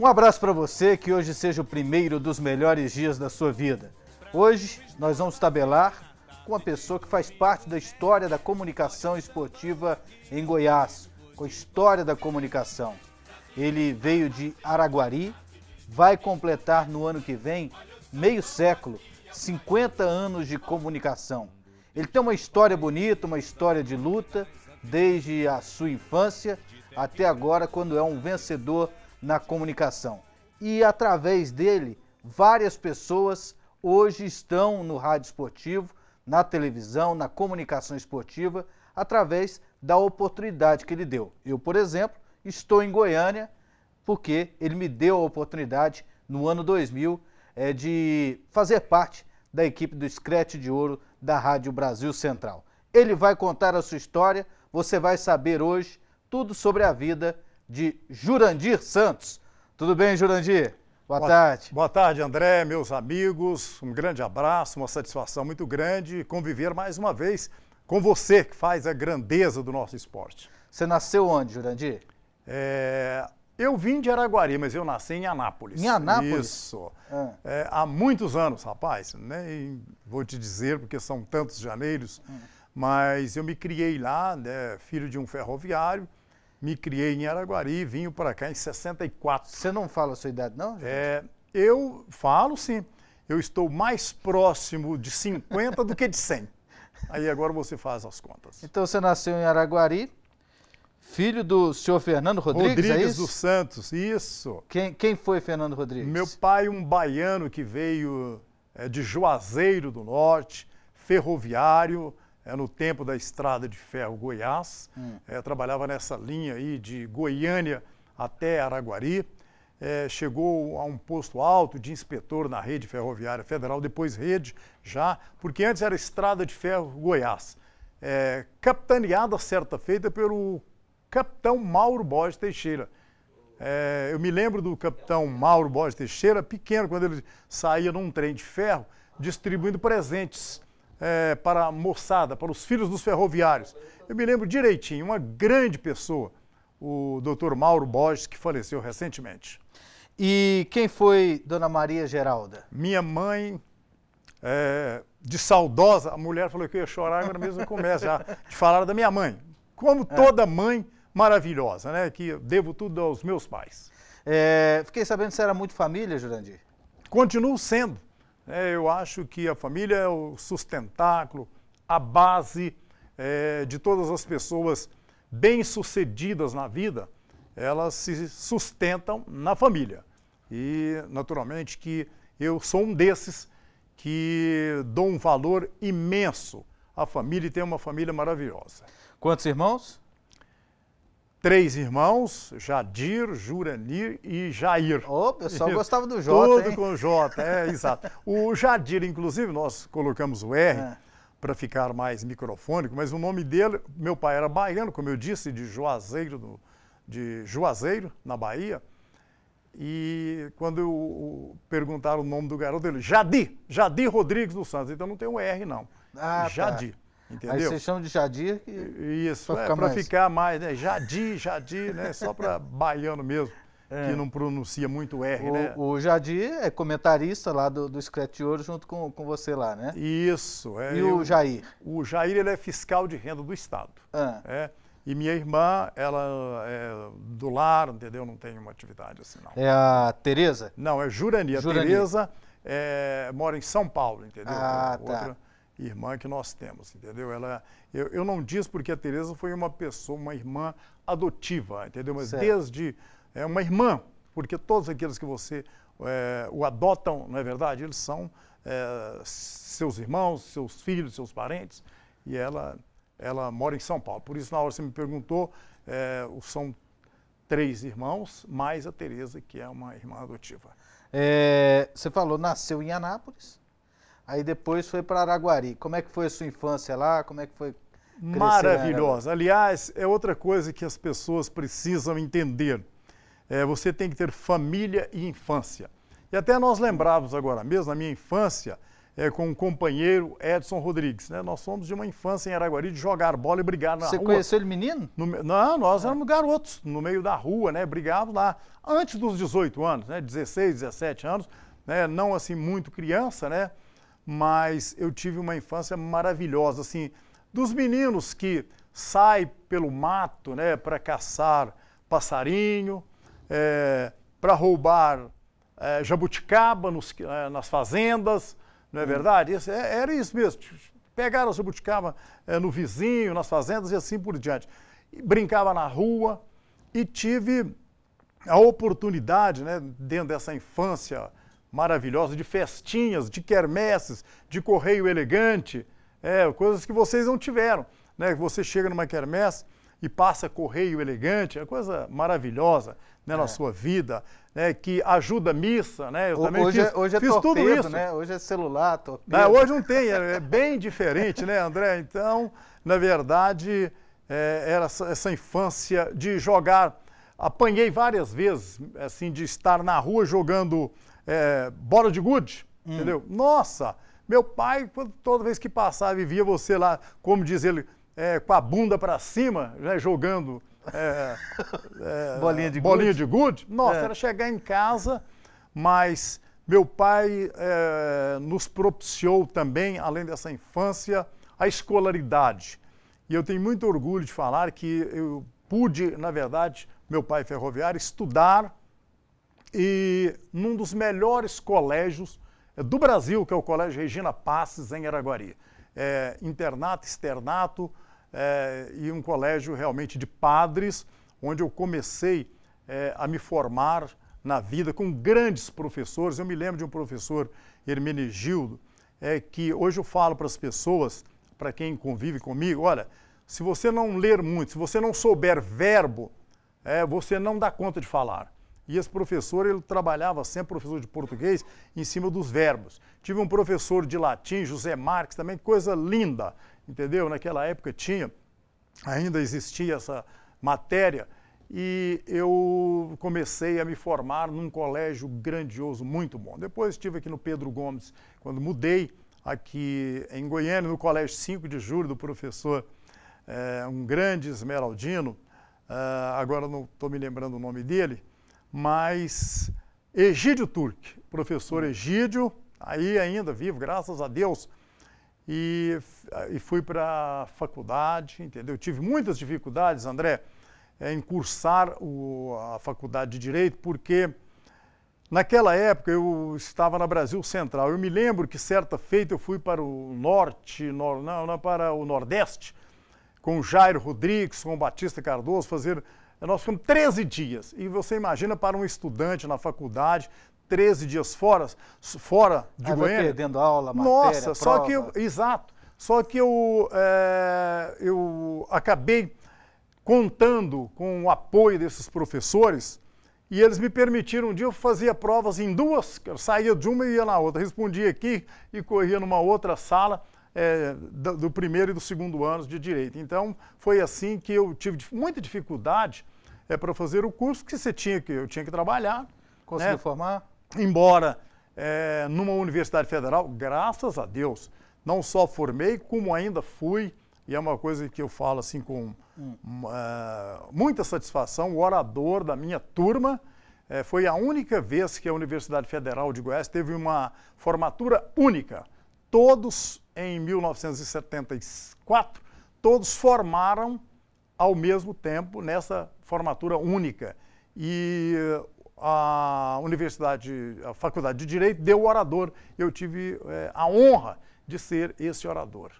Um abraço para você, que hoje seja o primeiro dos melhores dias da sua vida. Hoje nós vamos tabelar com uma pessoa que faz parte da história da comunicação esportiva em Goiás, com a história da comunicação. Ele veio de Araguari, vai completar no ano que vem meio século, 50 anos de comunicação. Ele tem uma história bonita, uma história de luta, desde a sua infância até agora, quando é um vencedor na comunicação. E através dele, várias pessoas hoje estão no rádio esportivo, na televisão, na comunicação esportiva, através da oportunidade que ele deu. Eu, por exemplo, estou em Goiânia porque ele me deu a oportunidade no ano 2000 é, de fazer parte da equipe do Screte de Ouro da Rádio Brasil Central. Ele vai contar a sua história, você vai saber hoje tudo sobre a vida de Jurandir Santos. Tudo bem, Jurandir? Boa, boa, tarde. Boa tarde, André, meus amigos. Um grande abraço, uma satisfação muito grande conviver mais uma vez com você, que faz a grandeza do nosso esporte. Você nasceu onde, Jurandir? É... Eu vim de Araguari, mas eu nasci em Anápolis. Em Anápolis? Isso. Ah. É, há muitos anos, rapaz. Nem vou te dizer, porque são tantos janeiros, hum. mas eu me criei lá, né? filho de um ferroviário, me criei em Araguari, vim para cá em 64. Você não fala a sua idade, não? Gente? É, eu falo sim. Eu estou mais próximo de 50 do que de 100. Aí agora você faz as contas. Então você nasceu em Araguari, filho do senhor Fernando Rodrigues, é Rodrigues é dos Santos, isso. Quem, quem foi Fernando Rodrigues? Meu pai, um baiano que veio é, de Juazeiro do Norte, ferroviário, é, no tempo da Estrada de Ferro Goiás, hum. é, trabalhava nessa linha aí de Goiânia até Araguari, é, chegou a um posto alto de inspetor na rede ferroviária federal, depois rede já, porque antes era Estrada de Ferro Goiás, é, capitaneada certa feita pelo capitão Mauro Borges Teixeira. É, eu me lembro do capitão Mauro Borges Teixeira, pequeno, quando ele saía num trem de ferro distribuindo presentes é, para a moçada, para os filhos dos ferroviários. Eu me lembro direitinho, uma grande pessoa, o doutor Mauro Borges, que faleceu recentemente. E quem foi Dona Maria Geralda? Minha mãe, é, de saudosa, a mulher falou que eu ia chorar, agora mesmo começa já de falar da minha mãe. Como é. toda mãe maravilhosa, né? Que eu devo tudo aos meus pais. É, fiquei sabendo que você era muito família, Jurandir. Continuo sendo é, eu acho que a família é o sustentáculo, a base é, de todas as pessoas bem-sucedidas na vida, elas se sustentam na família. E, naturalmente, que eu sou um desses que dou um valor imenso à família e tenho uma família maravilhosa. Quantos irmãos? três irmãos, Jadir, Juranir e Jair. O oh, pessoal gostava do J, Todo hein? com J, é, exato. O Jadir, inclusive, nós colocamos o R é. para ficar mais microfônico, mas o nome dele, meu pai era baiano, como eu disse, de Juazeiro, do, de Juazeiro, na Bahia. E quando eu, eu, perguntaram o nome do garoto, ele, Jadir, Jadir Rodrigues dos Santos. Então não tem um R, não. Ah, tá. Jadir. Tá. Entendeu? Aí vocês chamam de Jadir que... Isso, para é, ficar, mais. ficar mais, né? Jadir, Jadir, né? Só para baiano mesmo, é. que não pronuncia muito R, o, né? O Jadir é comentarista lá do, do Screte Ouro junto com, com você lá, né? Isso. É, e eu, o Jair? O Jair, ele é fiscal de renda do Estado. Ah. É. E minha irmã, ela é do lar, entendeu? Não tem uma atividade assim, não. É a Tereza? Não, é Jurani. A Tereza é, mora em São Paulo, entendeu? Ah, Outra... tá irmã que nós temos, entendeu? Ela, eu, eu não diz porque a Tereza foi uma pessoa, uma irmã adotiva, entendeu? Mas certo. desde é uma irmã, porque todos aqueles que você é, o adotam, não é verdade? Eles são é, seus irmãos, seus filhos, seus parentes, e ela, ela mora em São Paulo. Por isso, na hora você me perguntou, é, são três irmãos, mais a Tereza, que é uma irmã adotiva. É, você falou, nasceu em Anápolis, Aí depois foi para Araguari. Como é que foi a sua infância lá? Como é que foi? Né? Maravilhosa. Aliás, é outra coisa que as pessoas precisam entender. É, você tem que ter família e infância. E até nós lembrávamos agora mesmo, na minha infância, é, com o um companheiro Edson Rodrigues. Né? Nós somos de uma infância em Araguari de jogar bola e brigar na Você rua. Você conheceu ele menino? No, não, nós éramos garotos, no meio da rua, né? brigávamos lá antes dos 18 anos, né? 16, 17 anos, né? não assim muito criança, né? mas eu tive uma infância maravilhosa, assim, dos meninos que sai pelo mato, né, para caçar passarinho, é, eh, para roubar é, jabuticaba nos, é, nas fazendas, não é hum. verdade? Esse, é, era isso mesmo. Tipo, pegaram a jabuticaba no vizinho, nas fazendas e assim por diante. E brincava na rua e tive a oportunidade, né, dentro dessa infância maravilhosa, de festinhas, de quermesses, de correio elegante, é, coisas que vocês não tiveram. Né? Você chega numa quermesse e passa correio elegante, é coisa maravilhosa né, é. na sua vida, né, que ajuda a missa, né? Eu também hoje, fiz, é, hoje é fiz torpedo, tudo isso. Né? Hoje é celular, torpedo. É, hoje não tem, é, é, bem diferente, né, André? Então, na verdade, é, era essa, essa infância de jogar. Apanhei várias vezes, assim, de estar na rua jogando é, Bora de Good, hum. entendeu? Nossa, meu pai, toda vez que passava e via você lá, como diz ele, é, com a bunda para cima, né, jogando é, é bolinha, de, bolinha good. de good. Nossa, é. era chegar em casa, mas meu pai é, nos propiciou também, além dessa infância, a escolaridade. E eu tenho muito orgulho de falar que eu pude, na verdade, meu pai ferroviário, estudar e num dos melhores colégios eh, do Brasil, que é o Colégio Regina Passes, em Araguari. É, internato, externato é, e um colégio realmente de padres, onde eu comecei é, a me formar na vida com grandes professores. Eu me lembro de um professor, Hermenegildo, é, que hoje eu falo para as pessoas, para quem convive comigo, olha, se você não ler muito, se você não souber verbo, é, você não dá conta de falar. E esse professor, ele trabalhava sempre, professor de português, em cima dos verbos. Tive um professor de latim, José Marques, também, coisa linda, entendeu? Naquela época tinha, ainda existia essa matéria, e eu comecei a me formar num colégio grandioso, muito bom. Depois estive aqui no Pedro Gomes, quando mudei aqui em Goiânia, no Colégio 5 de Julho, do professor, é, um grande esmeraldino, ah, agora não estou me lembrando o nome dele, mas Egídio Turque, professor Egídio, aí ainda vivo, graças a Deus, e, e fui para a faculdade, entendeu? Tive muitas dificuldades, André, é, em cursar o, a faculdade de Direito, porque naquela época eu estava na Brasil Central. Eu me lembro que certa feita eu fui para o norte, nor, não, não, para o nordeste, com Jairo Rodrigues, com Batista Cardoso, fazer nós ficamos 13 dias. E você imagina para um estudante na faculdade, 13 dias fora, fora de Aí Goiânia. perdendo aula, matéria, Nossa, prova. só que eu, exato. Só que eu, é, eu acabei contando com o apoio desses professores e eles me permitiram um dia eu fazia provas em duas, eu saía de uma e ia na outra, respondia aqui e corria numa outra sala é, do, do, primeiro e do segundo anos de direito. Então, foi assim que eu tive muita dificuldade é, para fazer o curso, que você tinha que, eu tinha que trabalhar. Conseguiu né? formar? Embora é, numa universidade federal, graças a Deus, não só formei, como ainda fui, e é uma coisa que eu falo assim com hum. hum é, muita satisfação, o orador da minha turma, é, foi a única vez que a Universidade Federal de Goiás teve uma formatura única todos em 1974, todos formaram ao mesmo tempo nessa formatura única. E a universidade, a faculdade de direito deu o orador. Eu tive é, a honra de ser esse orador.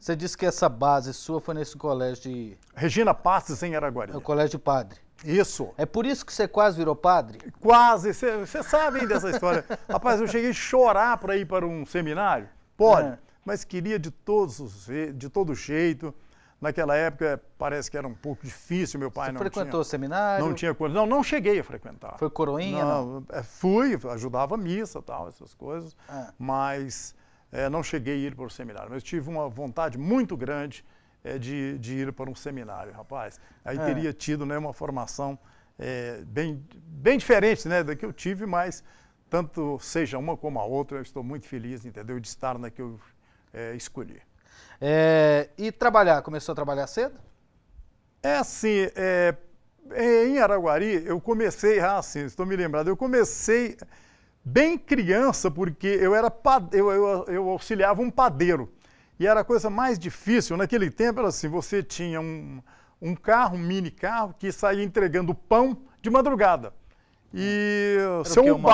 Você disse que essa base sua foi nesse colégio de Regina Passes em Araguari. É o colégio de padre. Isso. É por isso que você quase virou padre? Quase. Você sabe dessa história. Rapaz, eu cheguei a chorar para ir para um seminário. Pode, é. mas queria de, todos os, de todo jeito. Naquela época parece que era um pouco difícil, meu pai Você não frequentou tinha, o seminário? Não tinha coisa. Não, não cheguei a frequentar. Foi coroinha? Não, não? É, fui, ajudava a missa, tal, essas coisas, é. mas é, não cheguei a ir para o seminário. Mas tive uma vontade muito grande é, de, de, ir para um seminário, rapaz. Aí é. teria tido né, uma formação é, bem, bem diferente né, da que eu tive, mas tanto seja uma como a outra, eu estou muito feliz, entendeu, de estar na que eu é, escolhi. É, e trabalhar, começou a trabalhar cedo? É assim, é, é em Araguari eu comecei, ah, sim, estou me lembrando, eu comecei bem criança porque eu era eu, eu, eu auxiliava um padeiro. E era a coisa mais difícil, naquele tempo era assim, você tinha um, um carro, um mini carro, que saía entregando pão de madrugada. E era o seu que, uma...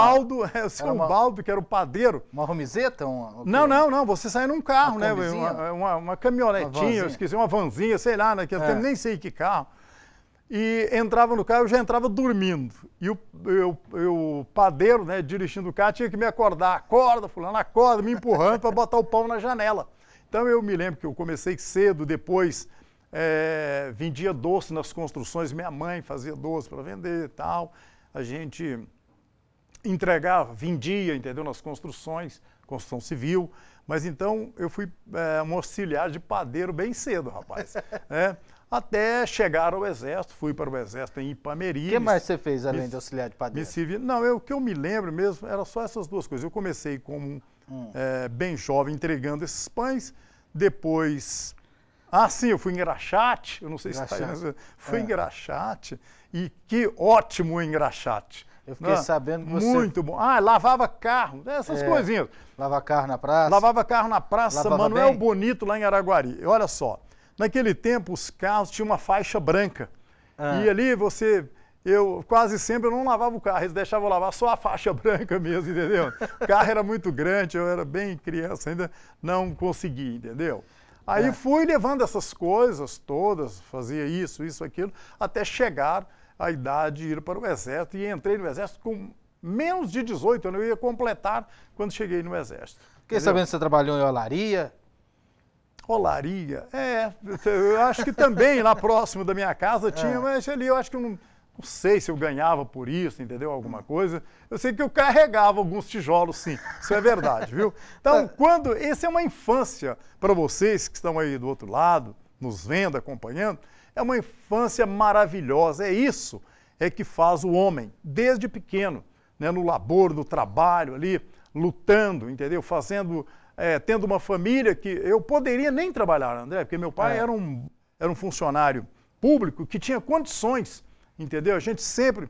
é, o seu uma... que era o padeiro. Uma romizeta? Uma... Não, não, não. Você saiu num carro, uma né? Uma, uma, uma, caminhonetinha, eu esqueci, uma vanzinha, sei lá, naquele né? é. nem sei que carro. E entrava no carro, eu já entrava dormindo. E o, eu, eu, o padeiro, né, dirigindo o carro, tinha que me acordar. Acorda, fulano, acorda, me empurrando para botar o pão na janela. Então eu me lembro que eu comecei cedo, depois é, vendia doce nas construções, minha mãe fazia doce para vender e tal a gente entregava, vendia, entendeu, nas construções, construção civil, mas então eu fui é, um auxiliar de padeiro bem cedo, rapaz. né? Até chegar ao Exército, fui para o Exército em Ipameri. O que mais você fez além me, de auxiliar de padeiro? Me servi, não, eu, o que eu me lembro mesmo era só essas duas coisas. Eu comecei como hum. é, bem jovem entregando esses pães, depois ah, sim, eu fui engraxate, eu não sei engraxate. se está aí. Fui é. engraxate e que ótimo engraxate. Eu fiquei não, sabendo que você... Muito bom. Ah, lavava carro, essas é, coisinhas. Lavava carro na praça. Lavava carro na praça lavava Manuel bem. Bonito, lá em Araguari. olha só, naquele tempo os carros tinham uma faixa branca. Ah. E ali você... Eu quase sempre não lavava o carro, eles deixavam lavar só a faixa branca mesmo, entendeu? O carro era muito grande, eu era bem criança, ainda não consegui, entendeu? Aí é. fui levando essas coisas todas, fazia isso, isso, aquilo, até chegar à idade de ir para o exército. E entrei no exército com menos de 18 anos. Eu ia completar quando cheguei no exército. Fiquei sabendo que você trabalhou em olaria. Olaria, é. Eu acho que também lá próximo da minha casa tinha, é. mas ali eu acho que não não sei se eu ganhava por isso, entendeu? Alguma coisa. Eu sei que eu carregava alguns tijolos, sim. Isso é verdade, viu? Então, quando. Essa é uma infância para vocês que estão aí do outro lado, nos vendo, acompanhando. É uma infância maravilhosa. É isso é que faz o homem, desde pequeno, né? no labor, no trabalho ali, lutando, entendeu? Fazendo. É, tendo uma família que. Eu poderia nem trabalhar, André, porque meu pai é. era, um, era um funcionário público que tinha condições entendeu? A gente sempre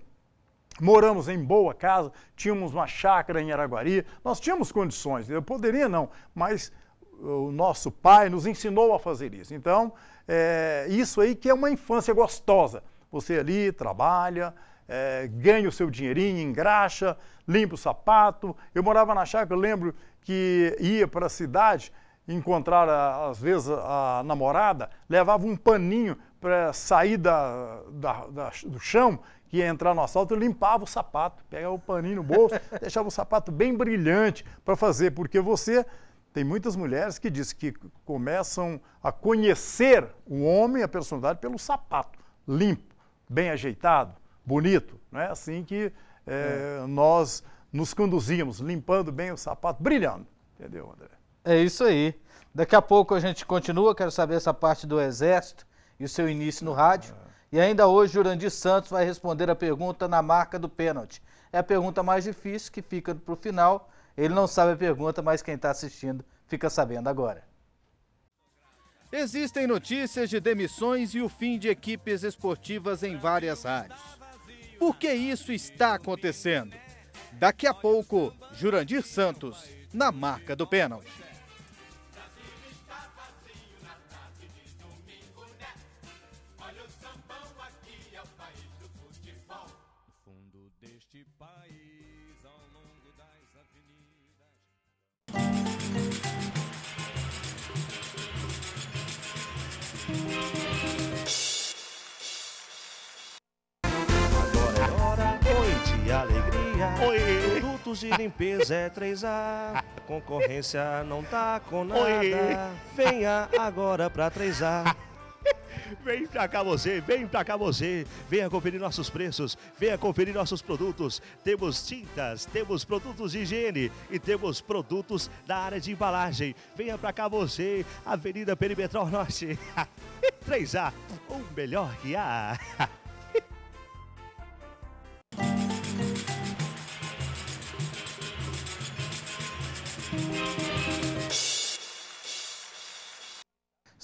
moramos em boa casa, tínhamos uma chácara em Araguari, nós tínhamos condições, eu poderia não, mas o nosso pai nos ensinou a fazer isso. Então, é, isso aí que é uma infância gostosa. Você ali trabalha, é, ganha o seu dinheirinho, engraxa, limpa o sapato. Eu morava na chácara, eu lembro que ia para a cidade encontrar, às vezes, a namorada, levava um paninho para sair da, da, da, do chão, que ia entrar no asfalto, eu limpava o sapato, pegava o paninho no bolso, deixava o sapato bem brilhante para fazer, porque você tem muitas mulheres que dizem que começam a conhecer o homem, a personalidade, pelo sapato limpo, bem ajeitado, bonito. Não é assim que é, é. nós nos conduzimos, limpando bem o sapato, brilhando. Entendeu, André? É isso aí. Daqui a pouco a gente continua. Quero saber essa parte do Exército e o seu início no rádio. E ainda hoje, Jurandir Santos vai responder a pergunta na marca do pênalti. É a pergunta mais difícil, que fica para o final. Ele não sabe a pergunta, mas quem está assistindo fica sabendo agora. Existem notícias de demissões e o fim de equipes esportivas em várias áreas. Por que isso está acontecendo? Daqui a pouco, Jurandir Santos, na marca do pênalti. Oi. Produtos de limpeza é 3A. Concorrência não tá com nada. Oi. Venha agora pra 3A. Vem pra cá você, vem pra cá você. Venha conferir nossos preços, venha conferir nossos produtos. Temos tintas, temos produtos de higiene e temos produtos da área de embalagem. Venha pra cá você, Avenida Perimetral Norte. 3A, o melhor que há.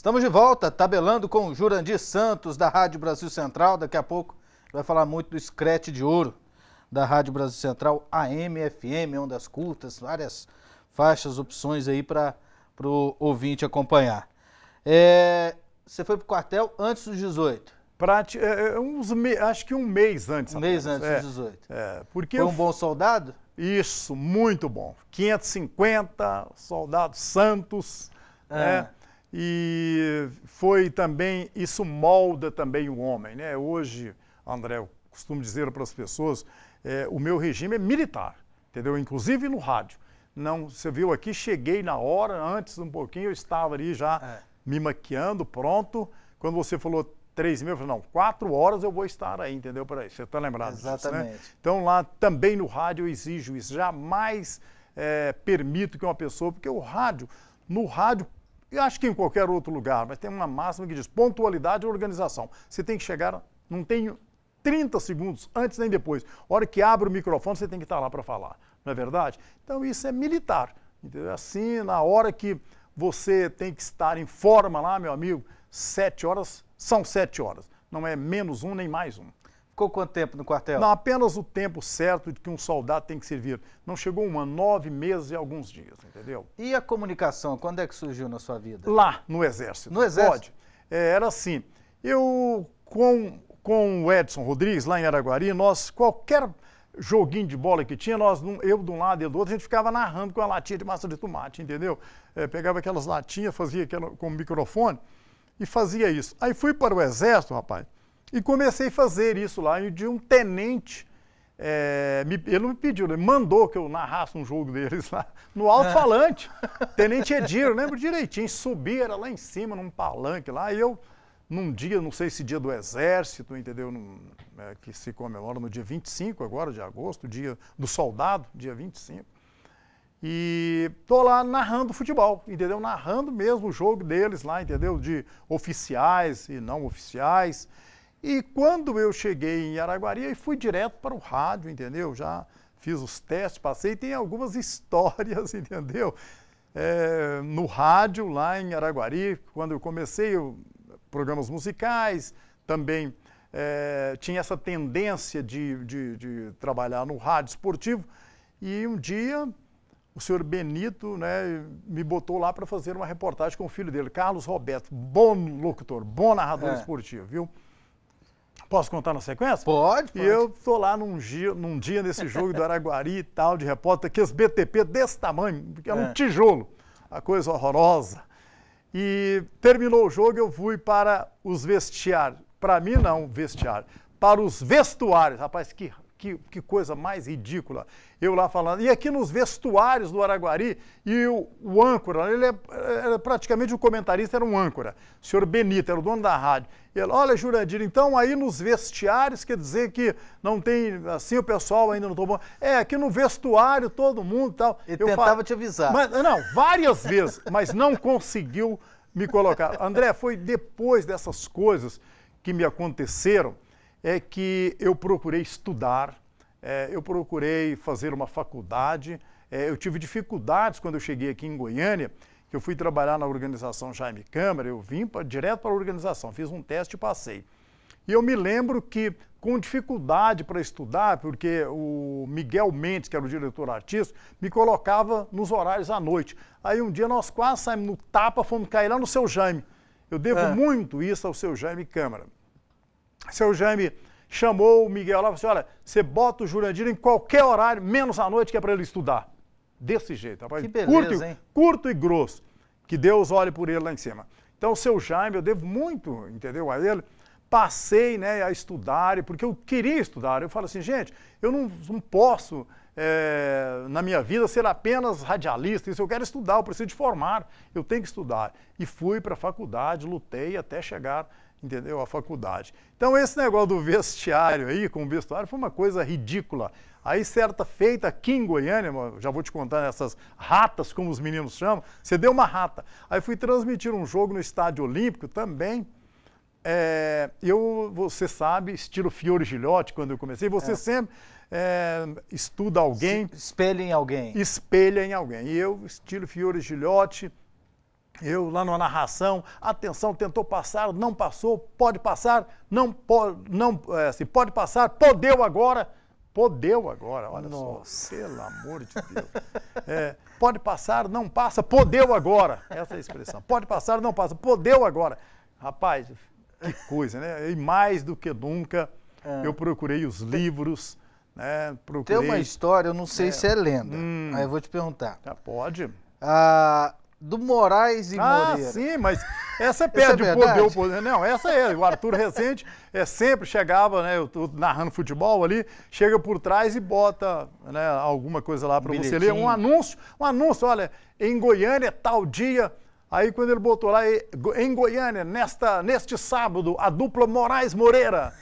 Estamos de volta, tabelando com o Jurandir Santos, da Rádio Brasil Central. Daqui a pouco vai falar muito do escrete de Ouro, da Rádio Brasil Central, AMFM, ondas curtas, várias faixas, opções aí para o ouvinte acompanhar. É, você foi para o quartel antes dos 18? Prati é, é, uns me... Acho que um mês antes. Um apenas. mês antes é, dos 18. É, porque foi um bom soldado? Isso, muito bom. 550, soldado Santos. Ah. Né? e foi também, isso molda também o homem, né? Hoje, André, eu costumo dizer para as pessoas, é, o meu regime é militar, entendeu? Inclusive no rádio. Não, você viu aqui, cheguei na hora, antes um pouquinho, eu estava ali já é. me maquiando, pronto. Quando você falou três meses eu falei, não, quatro horas eu vou estar aí, entendeu? para isso você está lembrado Exatamente. Disso, né? Então lá também no rádio eu exijo isso, jamais é, permito que uma pessoa, porque o rádio, no rádio eu acho que em qualquer outro lugar, mas tem uma máxima que diz pontualidade e organização. Você tem que chegar, não tem 30 segundos antes nem depois. A hora que abre o microfone, você tem que estar lá para falar, não é verdade? Então isso é militar. Entendeu? É assim, na hora que você tem que estar em forma lá, meu amigo, sete horas são sete horas. Não é menos um nem mais um. Ficou quanto tempo no quartel? Não, apenas o tempo certo de que um soldado tem que servir. Não chegou um ano, nove meses e alguns dias, entendeu? E a comunicação, quando é que surgiu na sua vida? Lá, no Exército. No Exército? Pode. É, era assim, eu com, com o Edson Rodrigues, lá em Araguari, nós, qualquer joguinho de bola que tinha, nós, eu de um lado e do outro, a gente ficava narrando com a latinha de massa de tomate, entendeu? É, pegava aquelas latinhas, fazia aquela, com o microfone e fazia isso. Aí fui para o Exército, rapaz, e comecei a fazer isso lá. E de um tenente, é, me, ele não me pediu, ele mandou que eu narrasse um jogo deles lá, no alto-falante. Tenente Edir, eu lembro direitinho. Subi, era lá em cima, num palanque lá, e eu, num dia, não sei se dia do Exército, entendeu? Num, é, que se comemora no dia 25 agora de agosto, dia do soldado, dia 25. E tô lá narrando futebol, entendeu? Narrando mesmo o jogo deles lá, entendeu? De oficiais e não oficiais. E quando eu cheguei em Araguari, e fui direto para o rádio, entendeu? Já fiz os testes, passei, tem algumas histórias, entendeu? É, no rádio lá em Araguari, quando eu comecei eu, programas musicais, também é, tinha essa tendência de, de, de, trabalhar no rádio esportivo. E um dia o senhor Benito né, me botou lá para fazer uma reportagem com o filho dele, Carlos Roberto, bom locutor, bom narrador é. esportivo, viu? Posso contar na sequência? Pode, pode. E eu tô lá num dia, num dia nesse jogo do Araguari e tal, de repórter, que as BTP desse tamanho, porque era é. um é. tijolo, a coisa horrorosa. E terminou o jogo, eu fui para os vestiários. Para mim, não, vestiário. Para os vestuários. Rapaz, que que, que coisa mais ridícula. Eu lá falando. E aqui nos vestuários do Araguari, e o, o âncora, ele é, praticamente o um comentarista, era um âncora. O senhor Benito, era o dono da rádio. Ele, olha, Jurandir, então aí nos vestiários quer dizer que não tem, assim o pessoal ainda não tomou. É, aqui no vestuário todo mundo tal. Ele eu tentava falo, te avisar. Mas, não, várias vezes, mas não conseguiu me colocar. André, foi depois dessas coisas que me aconteceram é que eu procurei estudar, é, eu procurei fazer uma faculdade, é, eu tive dificuldades quando eu cheguei aqui em Goiânia, que eu fui trabalhar na organização Jaime Câmara, eu vim pra, direto para a organização, fiz um teste e passei. E eu me lembro que, com dificuldade para estudar, porque o Miguel Mendes, que era o diretor artístico, me colocava nos horários à noite. Aí um dia nós quase saímos no tapa, fomos cair lá no seu Jaime. Eu devo é. muito isso ao seu Jaime Câmara. Seu Jaime chamou o Miguel lá e falou assim: olha, você bota o Jurandir em qualquer horário, menos à noite, que é para ele estudar. Desse jeito, rapaz. Que beleza, curto, hein? curto e grosso. Que Deus olhe por ele lá em cima. Então, o seu Jaime, eu devo muito, entendeu, a ele. Passei né, a estudar, porque eu queria estudar. Eu falo assim, gente, eu não, não posso, é, na minha vida, ser apenas radialista. Isso eu quero estudar, eu preciso de formar, eu tenho que estudar. E fui para a faculdade, lutei até chegar entendeu? A faculdade. Então esse negócio do vestiário aí, com o vestuário, foi uma coisa ridícula. Aí certa feita aqui em Goiânia, já vou te contar essas ratas, como os meninos chamam, você deu uma rata. Aí fui transmitir um jogo no Estádio Olímpico também, é, eu, você sabe, estilo Fiore Gilhote, quando eu comecei, você é. sempre é, estuda alguém. Se espelha em alguém. Espelha em alguém. E eu, estilo Fiore Gilhote, eu lá na narração, atenção, tentou passar, não passou, pode passar, não pode, não, é, pode passar, podeu agora, podeu agora, olha Nossa. só, pelo amor de Deus. É, pode passar, não passa, podeu agora, essa é a expressão, pode passar, não passa, podeu agora. Rapaz, que coisa, né? E mais do que nunca, é. eu procurei os livros, né? Procurei... Tem uma história, eu não sei é. se é lenda, hum, aí eu vou te perguntar. Ah, pode. Ah, do Moraes e ah, Moreira. Ah, sim, mas essa é perde é o poder, poder. Não, essa é. O Arthur Recente é, sempre chegava, né? Eu tô narrando futebol ali, chega por trás e bota né, alguma coisa lá para um você ler. Um anúncio, um anúncio, olha, em Goiânia, é tal dia. Aí quando ele botou lá, em Goiânia, nesta, neste sábado, a dupla Moraes Moreira.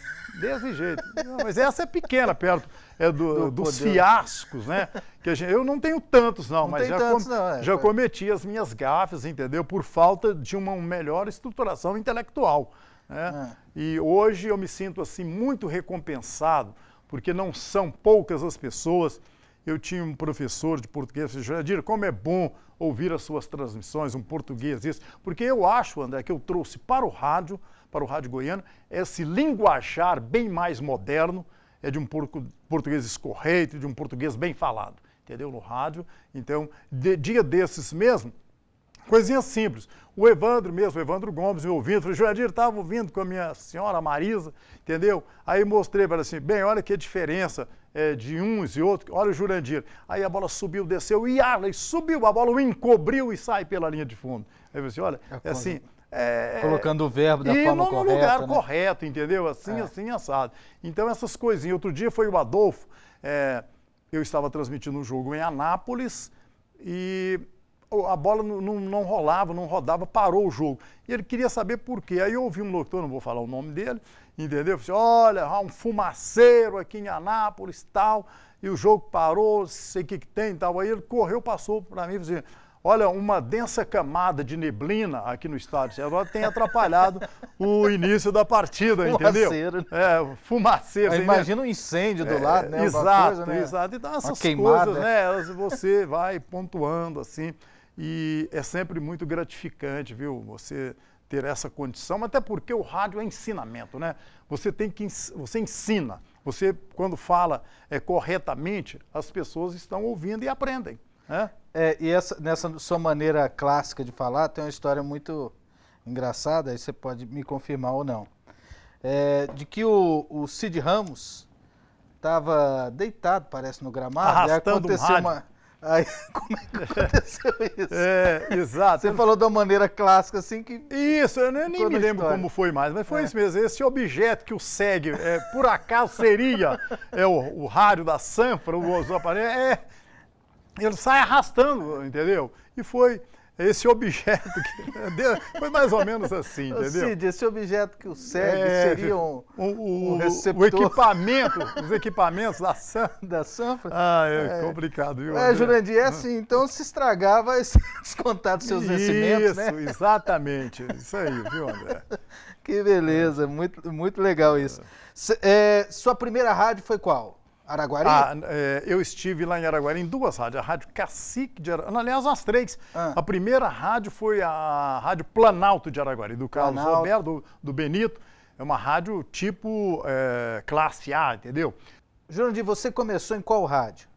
Desse jeito. Não, mas essa é pequena, perto é do, do dos poder. fiascos, né? que gente, eu não tenho tantos, não, não mas já, tantos, com, não, é, já cometi as minhas gafes, entendeu? Por falta de uma melhor estruturação intelectual. Né? É. E hoje eu me sinto assim muito recompensado, porque não são poucas as pessoas. Eu tinha um professor de português, Jadir, como é bom ouvir as suas transmissões, um português isso, porque eu acho, André, que eu trouxe para o rádio, para o rádio goiano, esse linguajar bem mais moderno, é de um português escorreito, de um português bem falado entendeu? No rádio. Então, de, dia desses mesmo, coisinha simples. O Evandro mesmo, o Evandro Gomes me ouvindo, falei, Joadir, estava ouvindo com a minha senhora Marisa, entendeu? Aí mostrei, ela assim, bem, olha que diferença é, de uns e outros, olha o Jurandir. Aí a bola subiu, desceu, e Arley subiu, a bola o encobriu e sai pela linha de fundo. Aí eu assim, olha, é, é assim... É, é, Colocando o verbo da forma no correta. no lugar né? correto, entendeu? Assim, é. assim, assado. Então essas coisinhas. Outro dia foi o Adolfo... É, eu estava transmitindo um jogo em Anápolis e a bola não, não, não, rolava, não rodava, parou o jogo. E ele queria saber por quê. Aí eu ouvi um locutor, não vou falar o nome dele, entendeu? Falei, olha, um fumaceiro aqui em Anápolis, tal, e o jogo parou, sei o que, que tem, tal. Aí ele correu, passou para mim e falou assim, Olha, uma densa camada de neblina aqui no estádio. de Ceará tem atrapalhado o início da partida, entendeu? Fumaceiro. Né? É, fumaceiro. imagina né? um incêndio do é, lado, né? Exato, coisa, né? exato. Então essas coisas, né? Elas, você vai pontuando assim e é sempre muito gratificante, viu? Você ter essa condição, até porque o rádio é ensinamento, né? Você tem que você ensina. Você quando fala é, corretamente, as pessoas estão ouvindo e aprendem, né? É, e essa, nessa sua maneira clássica de falar, tem uma história muito engraçada, aí você pode me confirmar ou não. É, de que o, o Cid Ramos estava deitado, parece, no gramado, Arrastando e aconteceu um uma. Aí, como é que aconteceu isso? É, exato. Você falou de uma maneira clássica, assim, que... Isso, eu nem, nem me lembro história. como foi mais, mas foi é. isso mesmo. Esse objeto que o segue, é, por acaso seria é, o, o rádio da Sanfra, o aparelho, é, ele sai arrastando, entendeu? E foi esse objeto que foi mais ou menos assim, entendeu? Cid, esse objeto que o segue é, seria um, um receptor. O equipamento, os equipamentos da sanfra. Da sanfra? Ah, é, é, complicado, viu? É, Jurandir, é ah. assim, então se estragava esse descontado dos seus vencimentos, né? Isso, exatamente, isso aí, viu, André? Que beleza, muito, muito legal isso. É, sua primeira rádio foi qual? Araguari? Ah, é, eu estive lá em Araguari em duas rádios, a Rádio Cacique de Araguari, aliás, as três. Ah. A primeira rádio foi a Rádio Planalto de Araguari, do Carlos Planalto. Roberto, do, do, Benito. É uma rádio tipo é, classe A, entendeu? Jurandir, você começou em qual rádio?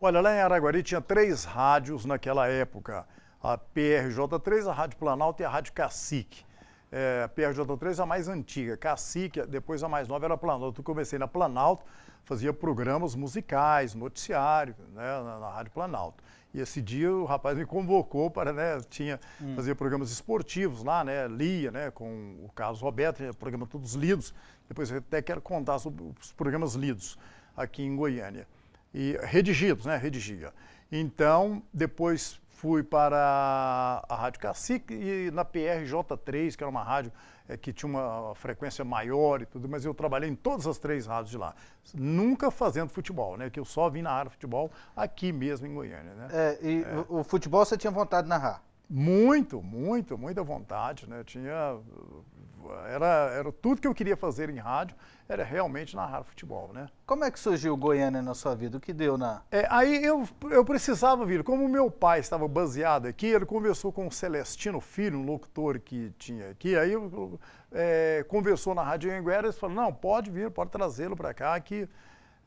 Olha, lá em Araguari tinha três rádios naquela época. A PRJ3, a Rádio Planalto e a Rádio Cacique. É, a PRJ3 é a mais antiga, Cacique, depois a mais nova era a Planalto. Eu comecei na Planalto, fazia programas musicais, noticiário, né, na, na Rádio Planalto. E esse dia o rapaz me convocou para, né, tinha, hum. fazia programas esportivos lá, né, lia, né, com o Carlos Roberto, programa Todos Lidos. Depois eu até quero contar sobre os programas lidos aqui em Goiânia. E redigidos, né, redigia. Então, depois fui para a Rádio Cacique e na PRJ3, que era uma rádio eh, que tinha uma frequência maior e tudo, mas eu trabalhei em todas as três rádios de lá, nunca fazendo futebol, né? Que eu só vim na área de futebol aqui mesmo em Goiânia, né? É, e é. o futebol você tinha vontade de narrar? Muito, muito, muita vontade, né? tinha era, era tudo que eu queria fazer em rádio, era realmente narrar futebol, né? Como é que surgiu Goiânia na sua vida? O que deu na... É, aí eu, eu precisava vir, como meu pai estava baseado aqui, ele conversou com o Celestino Filho, um locutor que tinha aqui, aí eu, é, conversou na Rádio Anguera, eles falaram, não, pode vir, pode trazê-lo para cá, que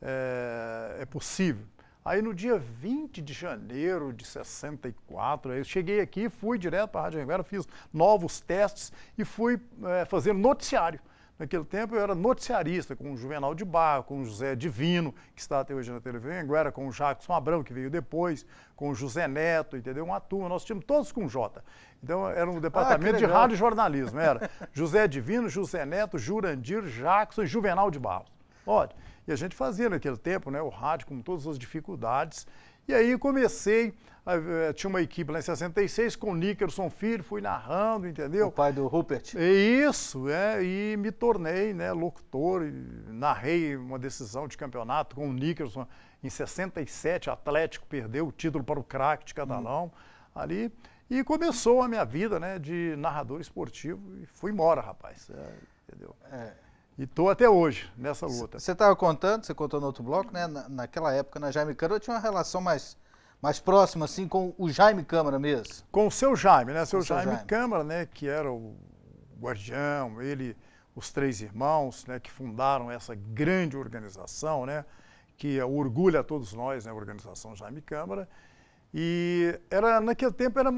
é, é possível. Aí no dia 20 de janeiro de 64, eu cheguei aqui, fui direto para a Rádio Anguera, fiz novos testes e fui é, fazer noticiário. Naquele tempo eu era noticiarista com o Juvenal de Barro, com o José Divino, que está até hoje na televisão Anguera, com o Jackson Abrão, que veio depois, com o José Neto, entendeu? Uma turma, nós tínhamos todos com J. Então era um ah, departamento ah, de rádio e jornalismo, era José Divino, José Neto, Jurandir, Jackson e Juvenal de Barro. Olha, e a gente fazia naquele tempo, né, o rádio com todas as dificuldades. E aí comecei, eh, tinha uma equipe lá em 66 com o Nickerson Filho, fui narrando, entendeu? O pai do Rupert. É isso, é, e me tornei né, locutor, narrei uma decisão de campeonato com o Nickerson em 67, Atlético perdeu o título para o craque de Catalão hum. ali. E começou a minha vida né, de narrador esportivo e fui embora, rapaz. É, entendeu? É. E estou até hoje nessa luta. Você estava contando, você contou no outro bloco, né? Na, naquela época, na Jaime Câmara, eu tinha uma relação mais, mais próxima, assim, com o Jaime Câmara mesmo. Com o seu Jaime, né? Seu, Jaime, seu Jaime Câmara, né? Que era o guardião, ele, os três irmãos, né? Que fundaram essa grande organização, né? Que é orgulha a todos nós, né? A organização Jaime Câmara. E era naquele tempo, era,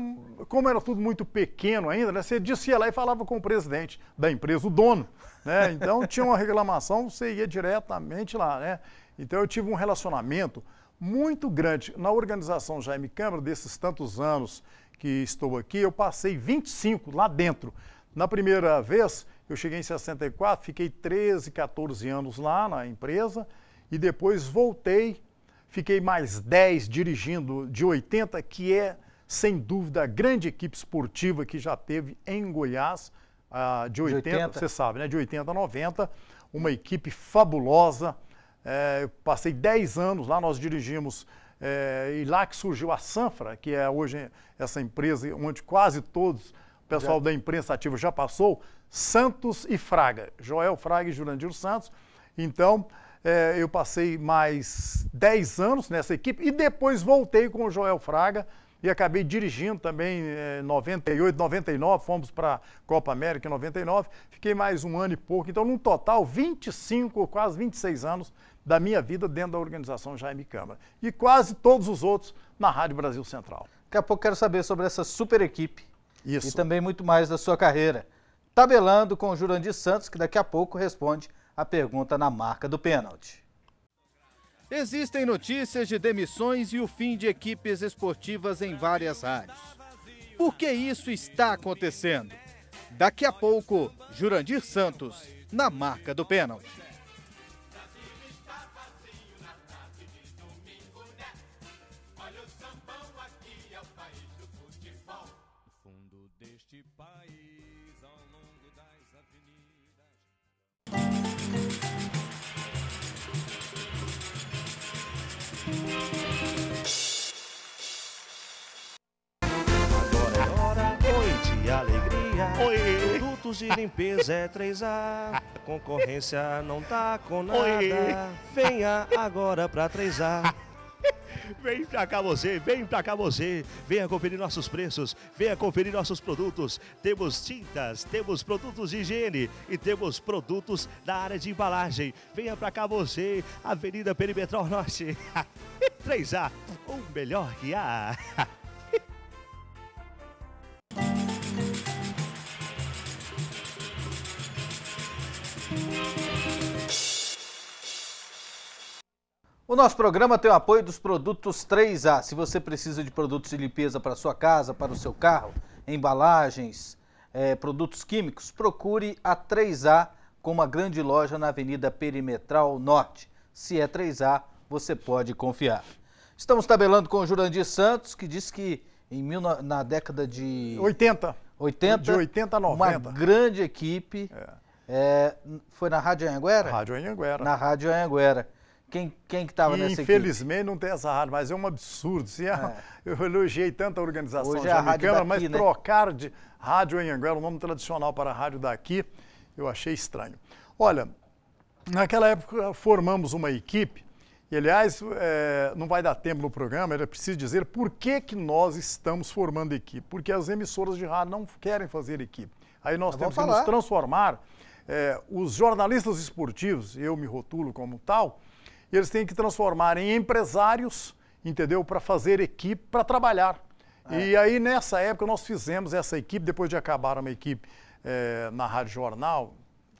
como era tudo muito pequeno ainda, né, você descia lá e falava com o presidente da empresa, o dono. Né? Então tinha uma reclamação, você ia diretamente lá. Né? Então eu tive um relacionamento muito grande. Na organização Jaime Câmara, desses tantos anos que estou aqui, eu passei 25 lá dentro. Na primeira vez, eu cheguei em 64, fiquei 13, 14 anos lá na empresa e depois voltei Fiquei mais 10 dirigindo de 80, que é, sem dúvida, a grande equipe esportiva que já teve em Goiás, ah, de 80, de 80, você sabe, né? De 80 a 90, uma equipe fabulosa. É, passei 10 anos lá, nós dirigimos é, e lá que surgiu a Sanfra, que é hoje essa empresa onde quase todos o pessoal já. da imprensa ativa já passou, Santos e Fraga, Joel Fraga e Jurandir Santos. Então, é, eu passei mais 10 anos nessa equipe e depois voltei com o Joel Fraga e acabei dirigindo também é, 98, 99, fomos para a Copa América em 99, fiquei mais um ano e pouco, então num total 25, quase 26 anos da minha vida dentro da organização Jaime Câmara e quase todos os outros na Rádio Brasil Central. Daqui a pouco quero saber sobre essa super equipe Isso. e também muito mais da sua carreira. Tabelando com o Jurandir Santos, que daqui a pouco responde a pergunta na marca do pênalti. Existem notícias de demissões e o fim de equipes esportivas em várias áreas. Por que isso está acontecendo? Daqui a pouco, Jurandir Santos, na marca do pênalti. Produtos de limpeza é 3A, concorrência não tá com nada. Oi. Venha agora pra 3A. Vem pra cá você, vem pra cá você. Venha conferir nossos preços, venha conferir nossos produtos. Temos tintas, temos produtos de higiene e temos produtos da área de embalagem. Venha pra cá você, Avenida Perimetral Norte. 3A, o melhor que há. nosso programa tem o apoio dos produtos 3A. Se você precisa de produtos de limpeza para sua casa, para o seu carro, embalagens, é, produtos químicos, procure a 3A com uma grande loja na Avenida Perimetral Norte. Se é 3A, você pode confiar. Estamos tabelando com o Jurandir Santos, que diz que em mil, na década de... 80. 80. De 80 a 90. Uma grande equipe. É. É, foi na Rádio Anhanguera? Rádio Anhanguera. Na Rádio Anhanguera. Quem, quem que estava nessa Infelizmente não tem essa rádio, mas é um absurdo. Se é, Eu elogiei tanto a organização Hoje de é Câmara, mas né? trocar de rádio em Anguera, o um nome tradicional para a rádio daqui, eu achei estranho. Olha, naquela época formamos uma equipe, e aliás, é, não vai dar tempo no programa, era preciso dizer por que, que nós estamos formando equipe. Porque as emissoras de rádio não querem fazer equipe. Aí nós tá mas temos tá que nos transformar. É, os jornalistas esportivos, eu me rotulo como tal, e eles têm que transformar em empresários, entendeu? Para fazer equipe, para trabalhar. É. E aí, nessa época, nós fizemos essa equipe, depois de acabar uma equipe é, na Rádio Jornal,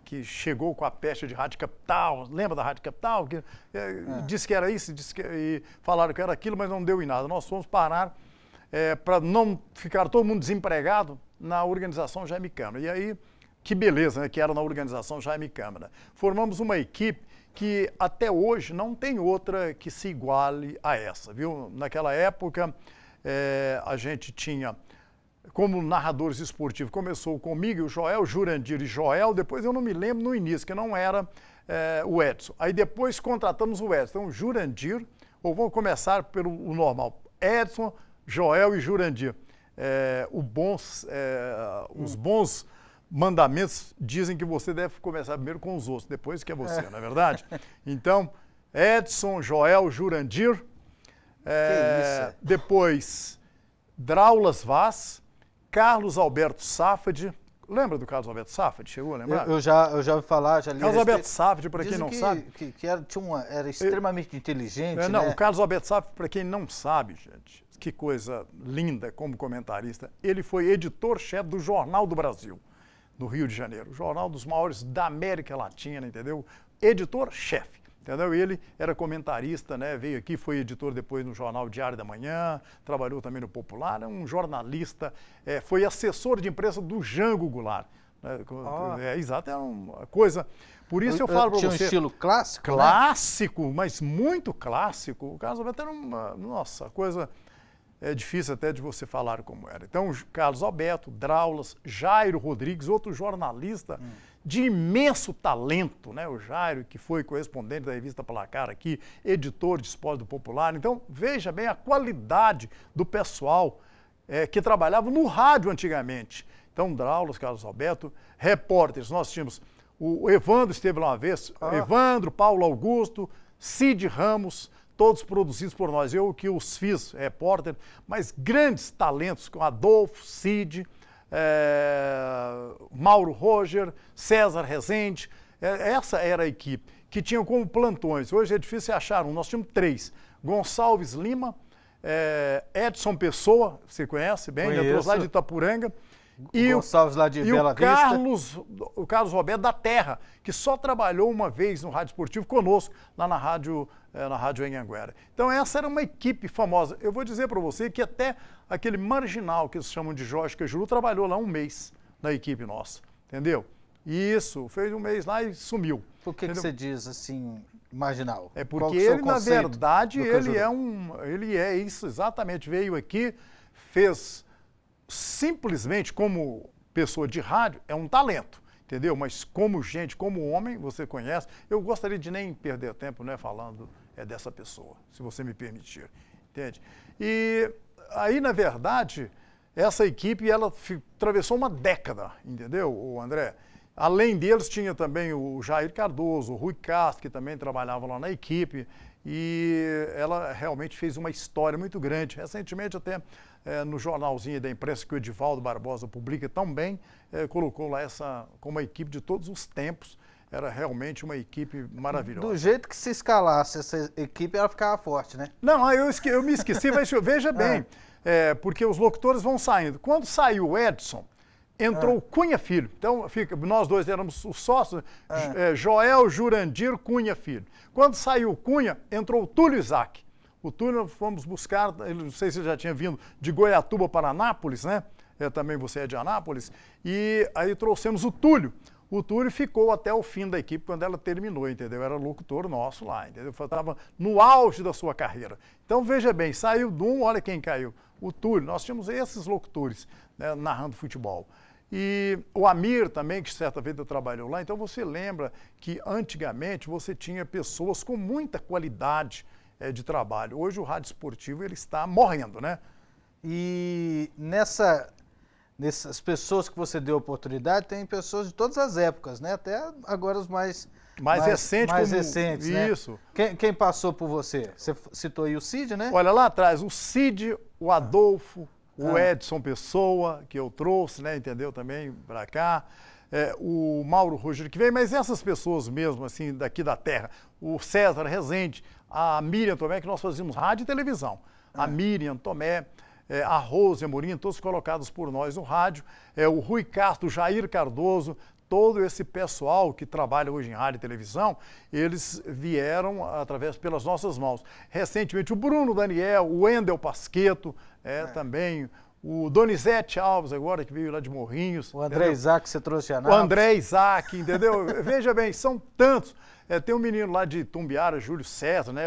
que chegou com a peste de Rádio Capital, lembra da Rádio Capital? Que, é, é. Disse que era isso, disse que, e falaram que era aquilo, mas não deu em nada. Nós fomos parar, é, eh, para não ficar todo mundo desempregado, na organização Jaime Câmara. E aí, que beleza, né, que era na organização Jaime Câmara. Formamos uma equipe que até hoje não tem outra que se iguale a essa, viu? Naquela época é, a gente tinha como narradores esportivos, começou comigo, o Joel, Jurandir e Joel, depois eu não me lembro no início, que não era é, o Edson. Aí depois contratamos o Edson, então Jurandir, ou vamos começar pelo normal, Edson, Joel e Jurandir. É, bons, é, os bons mandamentos dizem que você deve começar primeiro com os outros, depois que é você, é. não é verdade? Então, Edson, Joel, Jurandir, é, depois Draulas Vaz, Carlos Alberto Safad. Lembra do Carlos Alberto Safad? Chegou a lembrar? Eu, eu, já, eu já ouvi falar, já li. Carlos Alberto Safad, para quem não que, sabe. Que, que era, tinha uma, era extremamente eu, inteligente. É, não, né? o Carlos Alberto Safad, para quem não sabe, gente, que coisa linda como comentarista, ele foi editor-chefe do Jornal do Brasil no Rio de Janeiro. Jornal dos maiores da América Latina, entendeu? Editor-chefe. Entendeu? Ele era comentarista, né? veio aqui, foi editor depois no Jornal Diário da Manhã, trabalhou também no Popular, é um jornalista, é, foi assessor de imprensa do Jango Goulart. Né? Ah. É, exato, é uma coisa. Por isso eu, falo para você. Tinha um estilo clássico? Né? Clássico, né? mas muito clássico. O caso Alberto era uma, nossa, coisa é difícil até de você falar como era. Então, Carlos Alberto, Draulas, Jairo Rodrigues, outro jornalista hum. de imenso talento, né? O Jairo, que foi correspondente da revista Placar aqui, editor de Esporte do Popular. Então, veja bem a qualidade do pessoal é, que trabalhava no rádio antigamente. Então, Draulas, Carlos Alberto, repórteres, nós tínhamos o Evandro esteve lá uma vez, ah. Evandro, Paulo Augusto, Cid Ramos, todos produzidos por nós. Eu que os fiz, é, repórter, mas grandes talentos como Adolfo, Cid, é, Mauro Roger, César Rezende. É, essa era a equipe que tinham como plantões. Hoje é difícil achar um, nós tínhamos três: Gonçalves Lima, é, Edson Pessoa, você conhece bem, Conheço. ele lá de Itapuranga. E Gonçalves o, lá de e Bela o Vista. Carlos, o Carlos Roberto da Terra, que só trabalhou uma vez no Rádio Esportivo conosco, lá na Rádio eh, na Rádio Anhanguera. Então essa era uma equipe famosa. Eu vou dizer para você que até aquele marginal que eles chamam de Jorge Cajuru trabalhou lá um mês na equipe nossa, entendeu? Isso, fez um mês lá e sumiu. Por que, que você diz assim, marginal? É porque ele, na verdade, ele é um. Ele é isso, exatamente. Veio aqui, fez simplesmente como pessoa de rádio, é um talento entendeu? Mas como gente, como homem, você conhece. Eu gostaria de nem perder tempo, né, falando é dessa pessoa, se você me permitir. Entende? E aí, na verdade, essa equipe ela atravessou uma década, entendeu, o André? Além deles, tinha também o Jair Cardoso, o Rui Castro, que também trabalhava lá na equipe, e ela realmente fez uma história muito grande. Recentemente, até é, no jornalzinho da imprensa que o Edivaldo Barbosa publica também é, colocou lá essa como a equipe de todos os tempos era realmente uma equipe maravilhosa. Do jeito que se escalasse essa equipe, ela ficava forte, né? Não, aí eu, esque, eu me esqueci, mas veja ah. bem, é. É, porque os locutores vão saindo. Quando saiu o Edson, entrou ah. o Cunha Filho. Então, fica, nós dois éramos os sócios, ah. é, Joel Jurandir Cunha Filho. Quando saiu o Cunha, entrou o Túlio Isaac. O Túlio fomos buscar, não sei se ele já tinha vindo de Goiatuba para Anápolis, né? É, também você é de Anápolis. E aí trouxemos o Túlio. O Túlio ficou até o fim da equipe quando ela terminou, entendeu? Era locutor nosso lá, entendeu? Estava no auge da sua carreira. Então veja bem, saiu de um, olha quem caiu. O Túlio, nós tínhamos esses locutores né, narrando futebol. E o Amir também, que certa vez trabalhou lá, então você lembra que antigamente você tinha pessoas com muita qualidade é, de trabalho. Hoje o rádio esportivo ele está morrendo, né? E nessa nessas pessoas que você deu oportunidade, tem pessoas de todas as épocas, né? Até agora os mais mais, mais recentes, mais como... recentes, né? isso. Né? Quem, quem, passou por você? Você citou aí o Cid, né? Olha lá atrás, o Cid, o Adolfo, ah. o Edson Pessoa que eu trouxe, né? Entendeu também para cá. É, o Mauro Rogério que veio, mas essas pessoas mesmo, assim, daqui da terra, o César Rezende, a Miriam Tomé, que nós fazíamos rádio e televisão. A ah. Miriam Tomé, é, a Rose Amorim, todos colocados por nós no rádio, é, o Rui Castro, Jair Cardoso, todo esse pessoal que trabalha hoje em rádio e televisão, eles vieram através pelas nossas mãos. Recentemente, o Bruno Daniel, o Wendel Pasqueto, é, é. também o Donizete Alves, agora que veio lá de Morrinhos. O André entendeu? Isaac, você trouxe a O André Isaac, entendeu? Veja bem, são tantos. É, tem um menino lá de Tumbiara, Júlio César, né?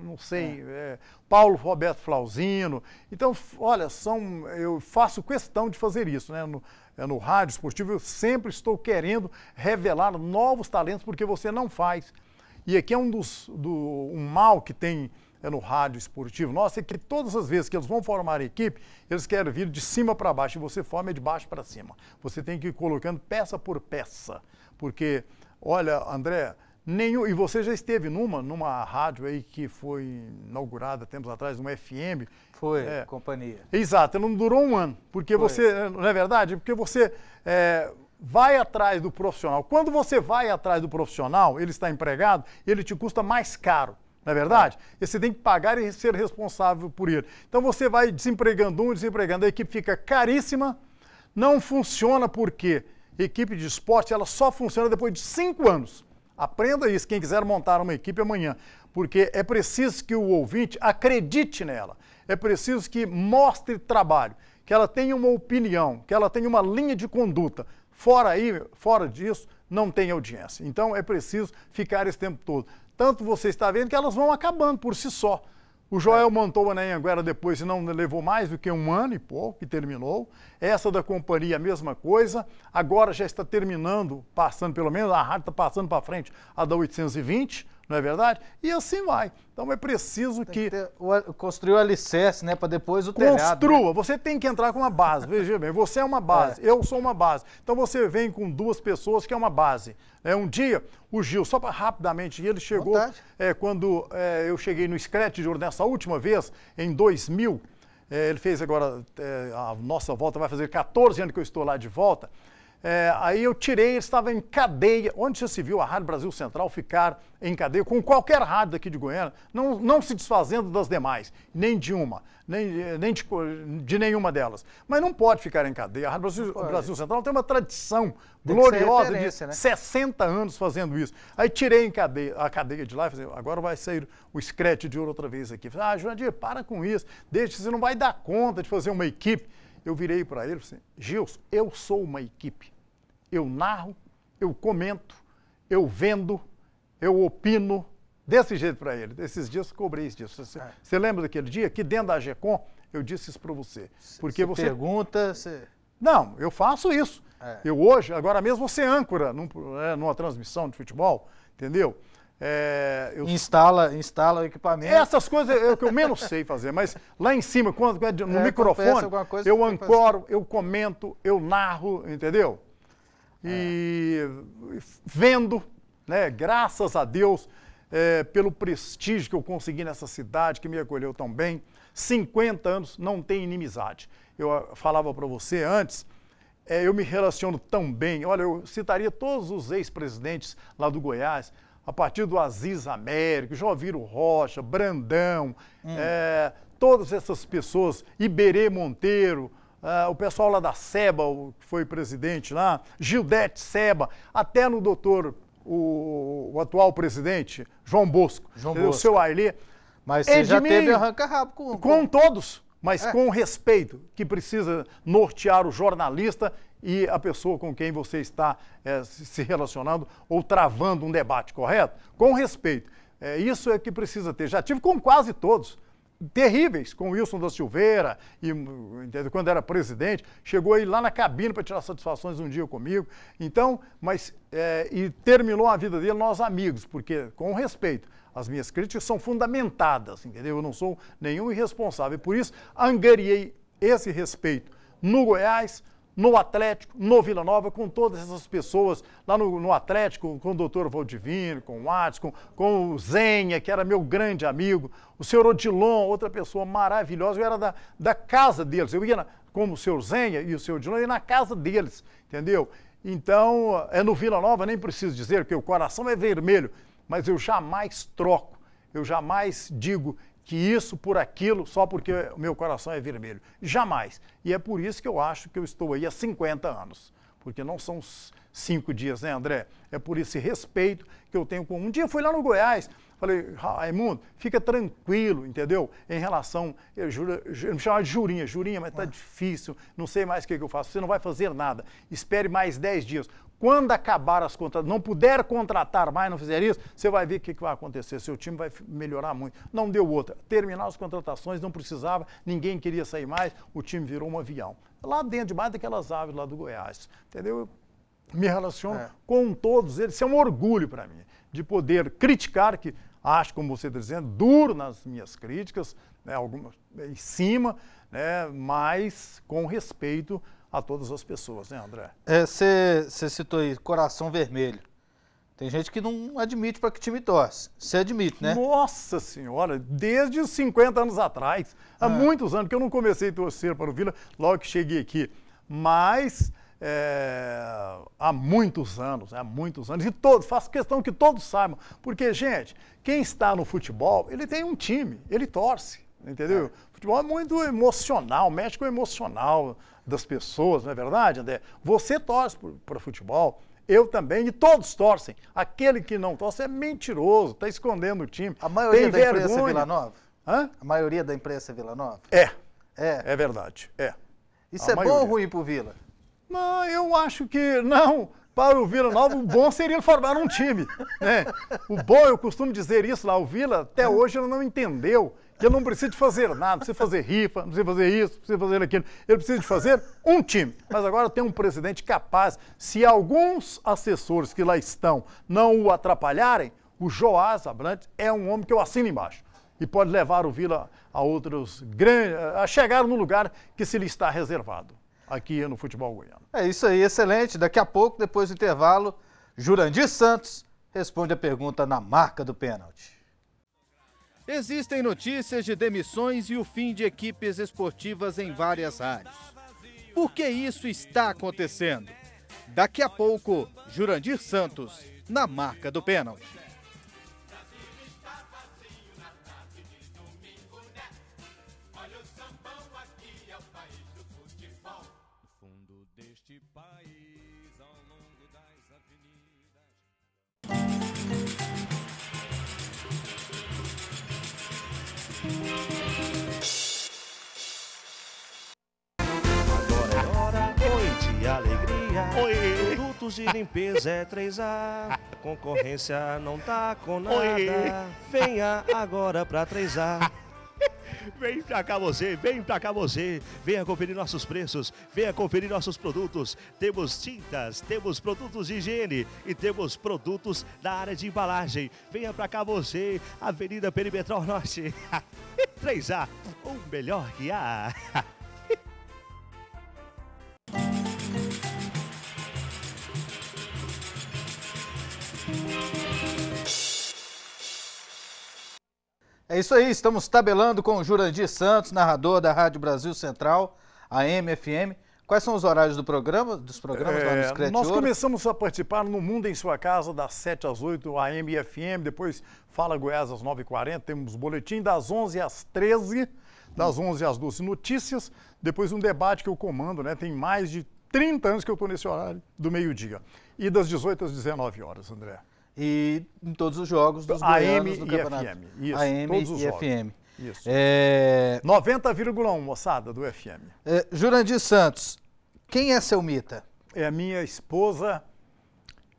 Não sei, é. é. Paulo Roberto Flauzino. Então, olha, são, eu faço questão de fazer isso, né? No, é no rádio esportivo, eu sempre estou querendo revelar novos talentos, porque você não faz. E aqui é um dos do, um mal que tem é no rádio esportivo. Nossa, é que todas as vezes que eles vão formar a equipe, eles querem vir de cima para baixo e você forma de baixo para cima. Você tem que ir colocando peça por peça. Porque, olha, André, Nenhum, e você já esteve numa, numa rádio aí que foi inaugurada tempos atrás, uma FM. Foi, é, companhia. Exato, não durou um ano. Porque foi. você, é, não é verdade? Porque você é, vai atrás do profissional. Quando você vai atrás do profissional, ele está empregado, ele te custa mais caro. Não é verdade? É. E você tem que pagar e ser responsável por ele. Então você vai desempregando um, desempregando, a equipe fica caríssima, não funciona porque equipe de esporte ela só funciona depois de cinco anos. Aprenda isso, quem quiser montar uma equipe amanhã, porque é preciso que o ouvinte acredite nela, é preciso que mostre trabalho, que ela tenha uma opinião, que ela tenha uma linha de conduta. Fora, aí, fora disso, não tem audiência. Então é preciso ficar esse tempo todo. Tanto você está vendo que elas vão acabando por si só. O Joel montou o Anhanguera depois e não levou mais do que um ano e pouco, que terminou. Essa da companhia, a mesma coisa. Agora já está terminando, passando pelo menos, a rádio está passando para frente a da 820 não é verdade? E assim vai. Então é preciso que... que ter, o, construir o alicerce, né, para depois o né? Construa. telhado. Construa, né? você tem que entrar com uma base, veja bem, você é uma base, é. eu sou uma base. Então você vem com duas pessoas que é uma base. É, um dia, o Gil, só para rapidamente, ele chegou, é, quando é, eu cheguei no Scratch de Ouro, nessa última vez, em 2000, é, ele fez agora, é, a nossa volta vai fazer 14 anos que eu estou lá de volta, é, aí eu tirei, estava em cadeia. Onde já se viu a Rádio Brasil Central ficar em cadeia com qualquer rádio daqui de Goiânia, não, não se desfazendo das demais, nem de uma, nem, nem de, de nenhuma delas. Mas não pode ficar em cadeia. A Rádio Brasil, Brasil Central tem uma tradição tem gloriosa de né? 60 anos fazendo isso. Aí tirei em cadeia, a cadeia de lá e falei, agora vai sair o escrete de ouro outra vez aqui. Falei, ah, Jurandir, para com isso. Deixa, você não vai dar conta de fazer uma equipe eu virei para ele e assim, Gilson, eu sou uma equipe. Eu narro, eu comento, eu vendo, eu opino. Desse jeito para ele. Esses dias cobrei isso Você, é. você, lembra daquele dia que dentro da GECOM eu disse isso para você? Porque você pergunta, você... Não, eu faço isso. É. Eu hoje, agora mesmo, você âncora num, é, numa transmissão de futebol, entendeu? É, eu... instala, instala o equipamento. Essas coisas é o que eu menos sei fazer, mas lá em cima, quando é no é, microfone, eu ancoro, eu comento, eu narro, entendeu? E é. vendo, né? Graças a Deus é, pelo prestígio que eu consegui nessa cidade que me acolheu tão bem. 50 anos não tem inimizade. Eu ah, falava para você antes. É, eu me relaciono tão bem. Olha, eu citaria todos os ex-presidentes lá do Goiás, a partir do Aziz Américo, João Viro Rocha, Brandão, hum. é, todas essas pessoas, Iberê Monteiro, é, o pessoal lá da SEBA, o, que foi presidente lá, Gildete Seba, até no doutor, o, o atual presidente, João Bosco, João Bosco. o seu Ailê. Mas você Edmir, já teve arranca-rabo com, com... com... todos mas é. com o respeito que precisa nortear o jornalista e a pessoa com quem você está é, se relacionando ou travando um debate, correto? Com respeito. É, isso é que precisa ter. Já tive com quase todos terríveis com Wilson da Silveira, e, quando era presidente, chegou aí lá na cabine para tirar satisfações um dia comigo. Então, mas é, e terminou a vida dele nós amigos, porque com respeito, as minhas críticas são fundamentadas, entendeu? Eu não sou nenhum irresponsável. Por isso, angariei esse respeito no Goiás, no Atlético, no Vila Nova, com todas essas pessoas lá no, no Atlético, com o doutor Valdivino, com o Watson, com o Zenha, que era meu grande amigo, o senhor Odilon, outra pessoa maravilhosa, eu era da, da casa deles, eu ia na, como o senhor Zenha e o senhor Odilon, eu ia na casa deles, entendeu? Então, é no Vila Nova, nem preciso dizer, que o coração é vermelho, mas eu jamais troco, eu jamais digo que isso por aquilo, só porque o meu coração é vermelho. Jamais. E é por isso que eu acho que eu estou aí há 50 anos. Porque não são cinco dias, né, André? É por esse respeito que eu tenho com. Um dia eu fui lá no Goiás, Falei, Raimundo, fica tranquilo, entendeu? Em relação, eu, juro, eu me chamava de Jurinha, Jurinha, mas tá ah. difícil, não sei mais o que, que eu faço, você não vai fazer nada, espere mais 10 dias. Quando acabar as contratações, não puder contratar mais, não fizer isso, você vai ver o que, que vai acontecer, seu time vai melhorar muito. Não deu outra, terminar as contratações, não precisava, ninguém queria sair mais, o time virou um avião. Lá dentro, mais daquelas aves lá do Goiás, entendeu? Eu me relaciono é. com todos eles, isso é um orgulho para mim de poder criticar, que acho, como você está dizendo, duro nas minhas críticas, né, algumas, em cima, né, mas com respeito a todas as pessoas, né, André? Você é, citou aí, coração vermelho. Tem gente que não admite para que time torce. Você admite, né? Nossa Senhora, desde 50 anos atrás. Há é. muitos anos que eu não comecei a torcer para o Vila, logo que cheguei aqui. Mas é, há muitos anos, né, há muitos anos, e todos, faço questão que todos saibam, porque, gente, quem está no futebol, ele tem um time, ele torce, entendeu? É. Futebol é muito emocional, mexe com o emocional das pessoas, não é verdade, André? Você torce para futebol, eu também, e todos torcem. Aquele que não torce é mentiroso, está escondendo o time. A maioria tem da vergonha. imprensa é Vila Nova? Hã? A maioria da imprensa é Vila Nova? É. É. É verdade, é. Isso A é maioria. bom ou ruim para o Vila? Não, eu acho que não. Para o Vila Nova, o bom seria formar um time. Né? O bom, eu costumo dizer isso lá, o Vila até hoje ele não entendeu que ele não precisa de fazer nada, não precisa fazer rifa, não precisa fazer isso, não precisa fazer aquilo. Ele precisa de fazer um time. Mas agora tem um presidente capaz. Se alguns assessores que lá estão não o atrapalharem, o Joás Abrantes é um homem que eu assino embaixo e pode levar o Vila a outros grandes, a chegar no lugar que se lhe está reservado aqui no futebol goiano. É isso aí, excelente. Daqui a pouco, depois do intervalo, Jurandir Santos responde a pergunta na marca do pênalti. Existem notícias de demissões e o fim de equipes esportivas em várias áreas. Por que isso está acontecendo? Daqui a pouco, Jurandir Santos, na marca do pênalti. Oi. Produtos de limpeza é 3A. Concorrência não tá com nada. Oi. Venha agora pra 3A. Vem pra cá você, vem pra cá você. Venha conferir nossos preços, venha conferir nossos produtos. Temos tintas, temos produtos de higiene e temos produtos da área de embalagem. Venha pra cá você, Avenida Perimetral Norte. 3A, o melhor que há. É isso aí, estamos tabelando com o Jurandir Santos, narrador da Rádio Brasil Central, AM, FM. Quais são os horários do programa, dos programas é, lá no é, Scratch Nós Ouro? começamos a participar no Mundo em Sua Casa, das 7 às 8, AM e Depois Fala Goiás às 9h40. Temos boletim das 11 às 13 das 11 às 12 notícias. Depois um debate que eu comando, né? Tem mais de 30 anos que eu estou nesse horário do meio-dia. E das 18 às 19 horas, André. E em todos os jogos dos AM do campeonato. AM e FM. Isso, AM todos os e jogos. FM. Isso. É... 90,1, moçada, do FM. É, Jurandir Santos, quem é seu mita? É a minha esposa,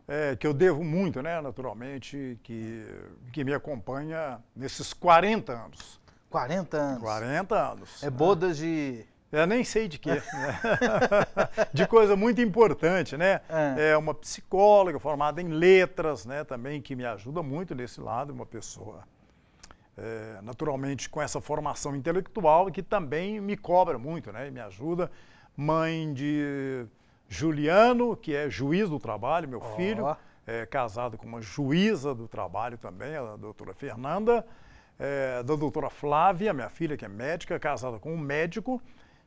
é, que eu devo muito, né, naturalmente, que, que me acompanha nesses 40 anos. 40 anos. 40 anos. É bodas né? de eu nem sei de quê. Né? de coisa muito importante, né? É. é. uma psicóloga formada em letras, né? Também que me ajuda muito nesse lado, uma pessoa é, naturalmente com essa formação intelectual que também me cobra muito, né? E me ajuda. Mãe de Juliano, que é juiz do trabalho, meu oh. filho, é, casado com uma juíza do trabalho também, a doutora Fernanda. É, da doutora Flávia, minha filha, que é médica, casada com um médico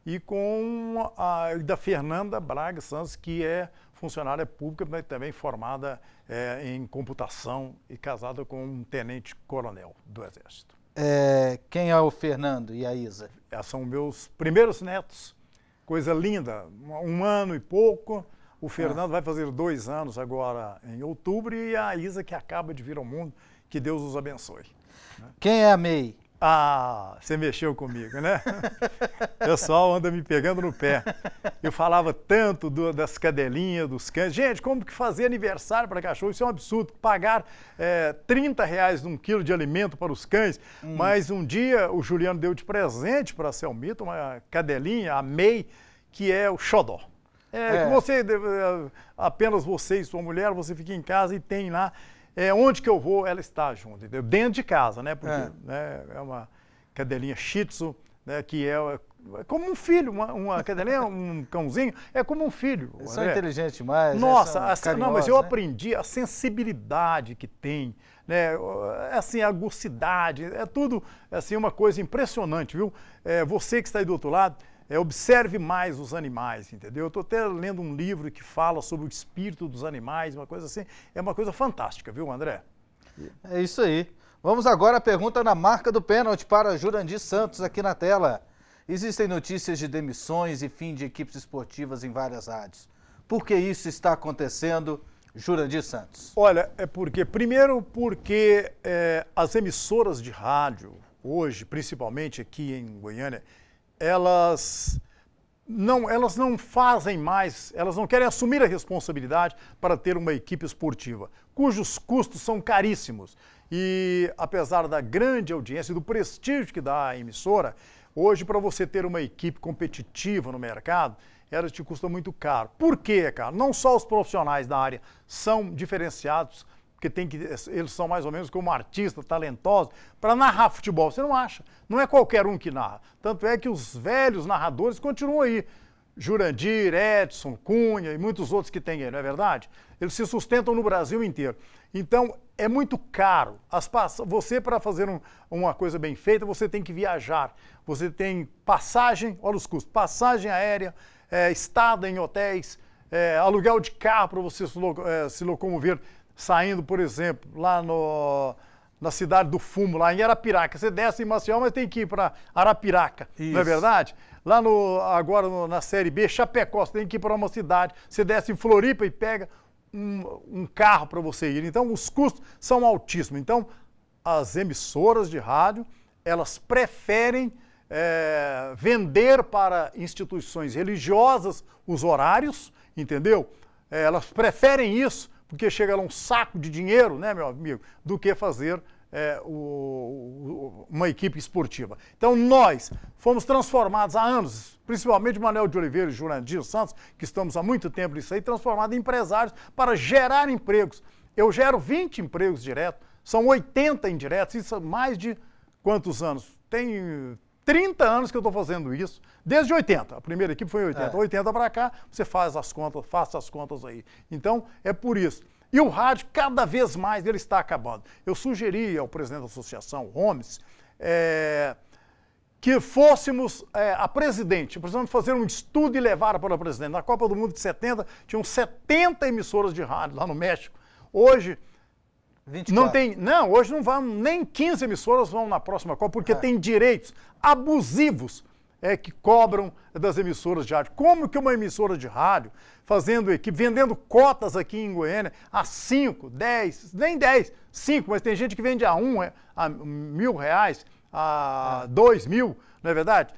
e com a da Fernanda Braga Santos, que é funcionária pública, mas também formada é, em computação e casada com um tenente-coronel do Exército. É, quem é o Fernando e a Isa? É, são meus primeiros netos. Coisa linda, um ano e pouco. O Fernando ah. vai fazer dois anos agora em outubro e a Isa que acaba de vir ao mundo. Que Deus os abençoe. Né? Quem é a May? Ah, você mexeu comigo, né? O pessoal anda me pegando no pé. Eu falava tanto do, das cadelinhas, dos cães. Gente, como que fazer aniversário para cachorro? Isso é um absurdo. Pagar é, 30 reais num quilo de alimento para os cães. Hum. Mas um dia o Juliano deu de presente para a Selmita uma cadelinha, a que é o xodó. É, é. você, eh, apenas você e sua mulher, você fica em casa e tem lá é, onde que eu vou, ela está junto, entendeu? Dentro de casa, né? Porque é, né, é uma cadelinha shih tzu, né, que é, é como um filho, uma, uma cadelinha, um cãozinho, é como um filho. Eles são né? inteligentes demais. Né? Nossa, assim, não, mas eu né? aprendi a sensibilidade que tem, né? É, assim, a agucidade, é tudo assim, uma coisa impressionante, viu? É, você que está aí do outro lado, é, observe mais os animais, entendeu? Eu estou até lendo um livro que fala sobre o espírito dos animais, uma coisa assim. É uma coisa fantástica, viu, André? É isso aí. Vamos agora à pergunta na marca do pênalti para Jurandir Santos aqui na tela. Existem notícias de demissões e fim de equipes esportivas em várias rádios. Por que isso está acontecendo, Jurandir Santos? Olha, é porque, primeiro, porque é, as emissoras de rádio, hoje, principalmente aqui em Goiânia, elas não, elas não fazem mais, elas não querem assumir a responsabilidade para ter uma equipe esportiva, cujos custos são caríssimos. E apesar da grande audiência e do prestígio que dá a emissora, hoje para você ter uma equipe competitiva no mercado, ela te custa muito caro. Por quê, cara? Não só os profissionais da área são diferenciados porque tem que, eles são mais ou menos como artistas talentosos, para narrar futebol. Você não acha. Não é qualquer um que narra. Tanto é que os velhos narradores continuam aí. Jurandir, Edson, Cunha e muitos outros que tem aí, não é verdade? Eles se sustentam no Brasil inteiro. Então, é muito caro. As, você, para fazer um, uma coisa bem feita, você tem que viajar. Você tem passagem, olha os custos, passagem aérea, é, estada em hotéis, é, aluguel de carro para você se, lo, é, se locomover saindo, por exemplo, lá no, na cidade do Fumo, lá em Arapiraca. Você desce em Maceió, mas tem que ir para Arapiraca, Isso. não é verdade? Lá no, agora no, na Série B, Chapecó, você tem que ir para uma cidade. Você desce em Floripa e pega um, um carro para você ir. Então, os custos são altíssimos. Então, as emissoras de rádio, elas preferem é, vender para instituições religiosas os horários, entendeu? É, elas preferem isso porque chega lá um saco de dinheiro, né, meu amigo, do que fazer é, o, o, uma equipe esportiva. Então nós fomos transformados há anos, principalmente Manuel de Oliveira e Jurandir Santos, que estamos há muito tempo nisso aí, transformados em empresários para gerar empregos. Eu gero 20 empregos diretos, são 80 indiretos, isso há mais de quantos anos? Tem 30 anos que eu estou fazendo isso, desde 80. A primeira equipe foi em 80. É. 80 para cá, você faz as contas, faça as contas aí. Então, é por isso. E o rádio, cada vez mais, ele está acabando. Eu sugeri ao presidente da associação, Holmes, é, que fôssemos é, a presidente, precisamos fazer um estudo e levar para a presidente. Na Copa do Mundo de 70, tinham 70 emissoras de rádio lá no México. Hoje, 24. Não tem, não, hoje não vão nem 15 emissoras vão na próxima Copa porque é. tem direitos abusivos é que cobram das emissoras de rádio. Como que uma emissora de rádio fazendo equipe, vendendo cotas aqui em Goiânia a 5, 10, nem 10, 5, mas tem gente que vende a 1, um, é, a mil reais, a 2 é. mil, não é verdade?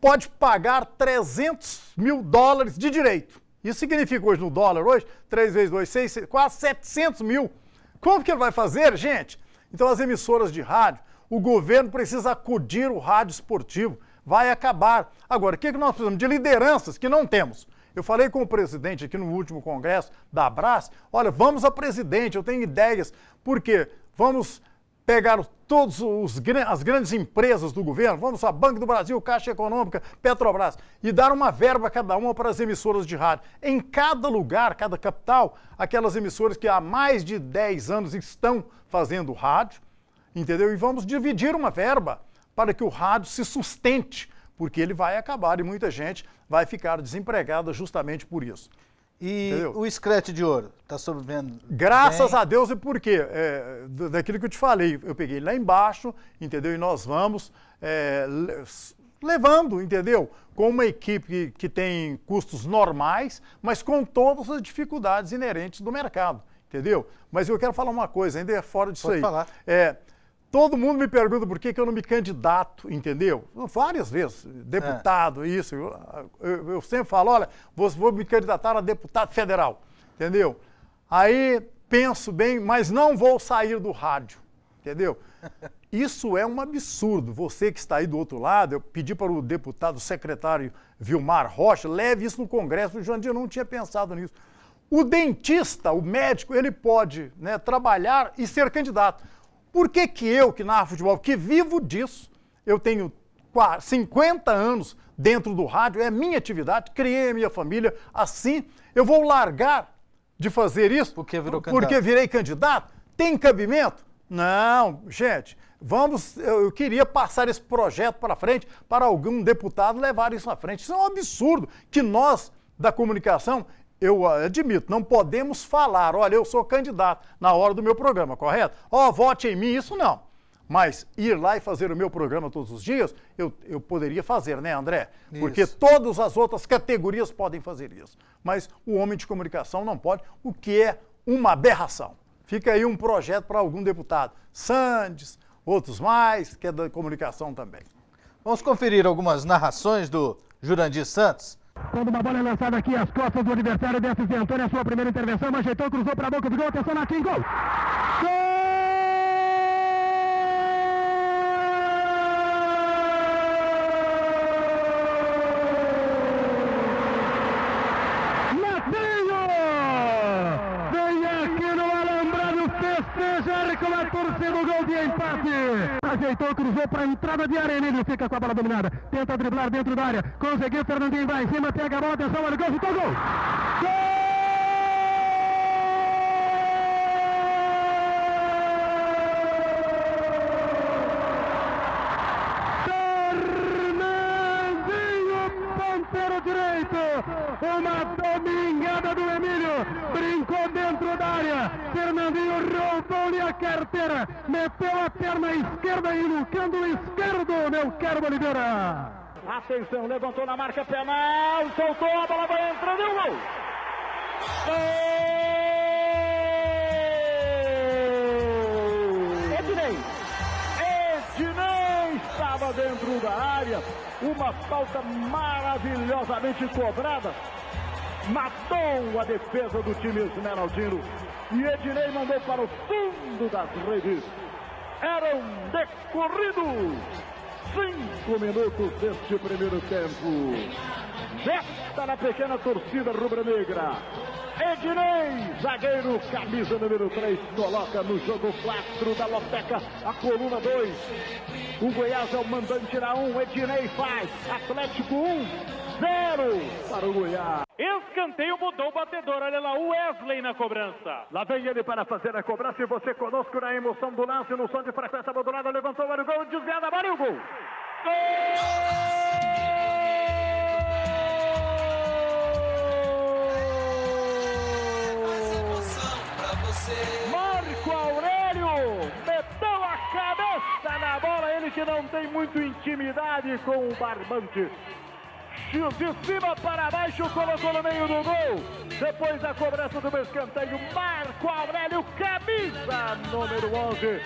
Pode pagar 300 mil dólares de direito. Isso significa hoje no dólar, hoje, 3 vezes 2, 6, 6 quase 700 mil como que ele vai fazer, gente? Então as emissoras de rádio, o governo precisa acudir o rádio esportivo, vai acabar. Agora, o que, que nós precisamos? De lideranças que não temos. Eu falei com o presidente aqui no último congresso da Abras, olha, vamos a presidente, eu tenho ideias, porque vamos pegaram todas as grandes empresas do governo, vamos lá, Banco do Brasil, Caixa Econômica, Petrobras, e deram uma verba cada uma para as emissoras de rádio. Em cada lugar, cada capital, aquelas emissoras que há mais de 10 anos estão fazendo rádio, entendeu? E vamos dividir uma verba para que o rádio se sustente, porque ele vai acabar e muita gente vai ficar desempregada justamente por isso. E Entendeu? o escrete de ouro, está sobrevivendo? Graças bem? a Deus, e por quê? É, daquilo que eu te falei, eu peguei lá embaixo, entendeu? E nós vamos é, levando, entendeu? Com uma equipe que, que tem custos normais, mas com todas as dificuldades inerentes do mercado, entendeu? Mas eu quero falar uma coisa, ainda é fora disso Pode aí. Falar. É, Todo mundo me pergunta por que, que eu não me candidato, entendeu? Várias vezes, deputado, é. isso. Eu, eu, sempre falo, olha, vou, vou me candidatar a deputado federal, entendeu? Aí penso bem, mas não vou sair do rádio, entendeu? Isso é um absurdo. Você que está aí do outro lado, eu pedi para o deputado secretário Vilmar Rocha, leve isso no Congresso, o Dias não tinha pensado nisso. O dentista, o médico, ele pode né, trabalhar e ser candidato. Por que, que eu, que narro futebol, que vivo disso, eu tenho 50 anos dentro do rádio, é minha atividade, criei a minha família assim, eu vou largar de fazer isso porque, virou porque virei candidato? Tem cabimento? Não, gente, vamos, eu, queria passar esse projeto para frente para algum deputado levar isso à frente. Isso é um absurdo que nós da comunicação eu ah, admito, não podemos falar, olha, eu sou candidato na hora do meu programa, correto? Ó, oh, vote em mim, isso não. Mas ir lá e fazer o meu programa todos os dias, eu, eu poderia fazer, né, André? Isso. Porque todas as outras categorias podem fazer isso. Mas o homem de comunicação não pode, o que é uma aberração. Fica aí um projeto para algum deputado. Sandes, outros mais, que é da comunicação também. Vamos conferir algumas narrações do Jurandir Santos. Quando uma bola é lançada aqui às costas do adversário, desce Zé Antônio, a sua primeira intervenção, ajeitou, cruzou para a boca do gol, atenção na gol! Gol! empate. Ajeitou, cruzou para a entrada de área. Emílio fica com a bola dominada. Tenta driblar dentro da área. Conseguiu. Fernandinho vai em cima, pega a bola. Atenção, olha o gol. Chutou, ponteiro Gol! Uma domingada do Emílio. Brincou dentro da área. Fernandinho roubou-lhe a carteira meteu a perna esquerda e no canto esquerdo, meu caro Oliveira. Atenção, levantou na marca penal, soltou a bola, vai entrando e o gol. Gol! Ednei! Ednei estava dentro da área, uma falta maravilhosamente cobrada. Matou a defesa do time esmeraldino e Ednei mandou para o fundo das redes. Eram decorridos cinco minutos deste primeiro tempo. Festa na pequena torcida rubro-negra. Ednei, zagueiro, camisa número 3, coloca no jogo 4 da Lopeca, a coluna 2. O Goiás é o mandante na 1, um, faz, Atlético 1, 0 para o Goiás. Escanteio mudou o batedor. Olha lá, o Wesley na cobrança. Lá vem ele para fazer a cobrança e você conosco na emoção do lance, no som de frequência modulada. Levantou, olha o gol, desviada, olha o gol. Gol! Marco Aurélio meteu a cabeça na bola, ele que não tem muito intimidade com o barbante. De cima para baixo, colocou no meio do gol. Depois da cobrança do escanteio, Marco Aurélio, camisa número 11.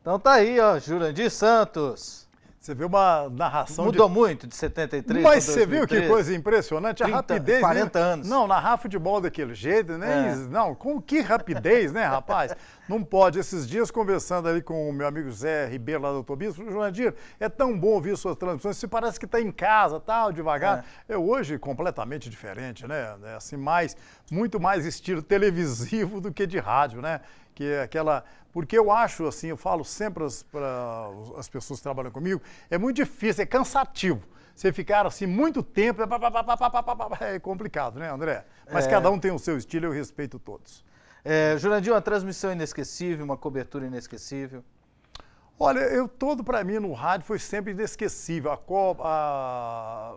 Então tá aí, ó, Jurandir Santos. Você viu uma narração. Mudou de... muito de 73 Mas você viu que coisa impressionante? 30, a rapidez. 40 né? anos. Não, narrar futebol daquele jeito, né? É. Não, com que rapidez, né, rapaz? Não pode. Esses dias, conversando ali com o meu amigo Zé Ribeiro lá do Autobispo, Jurandir, é tão bom ouvir suas transmissões. Se parece que está em casa, tal, devagar. É. é hoje completamente diferente, né? É assim, mais, muito mais estilo televisivo do que de rádio, né? que é aquela. Porque eu acho, assim, eu falo sempre para as pessoas que trabalham comigo, é muito difícil, é cansativo. Você ficar assim muito tempo, é, é complicado, né, André? Mas é... cada um tem o seu estilo, eu respeito todos. É, Jurandir, uma transmissão inesquecível, uma cobertura inesquecível. Olha, eu todo para mim no rádio foi sempre inesquecível. A Copa, a,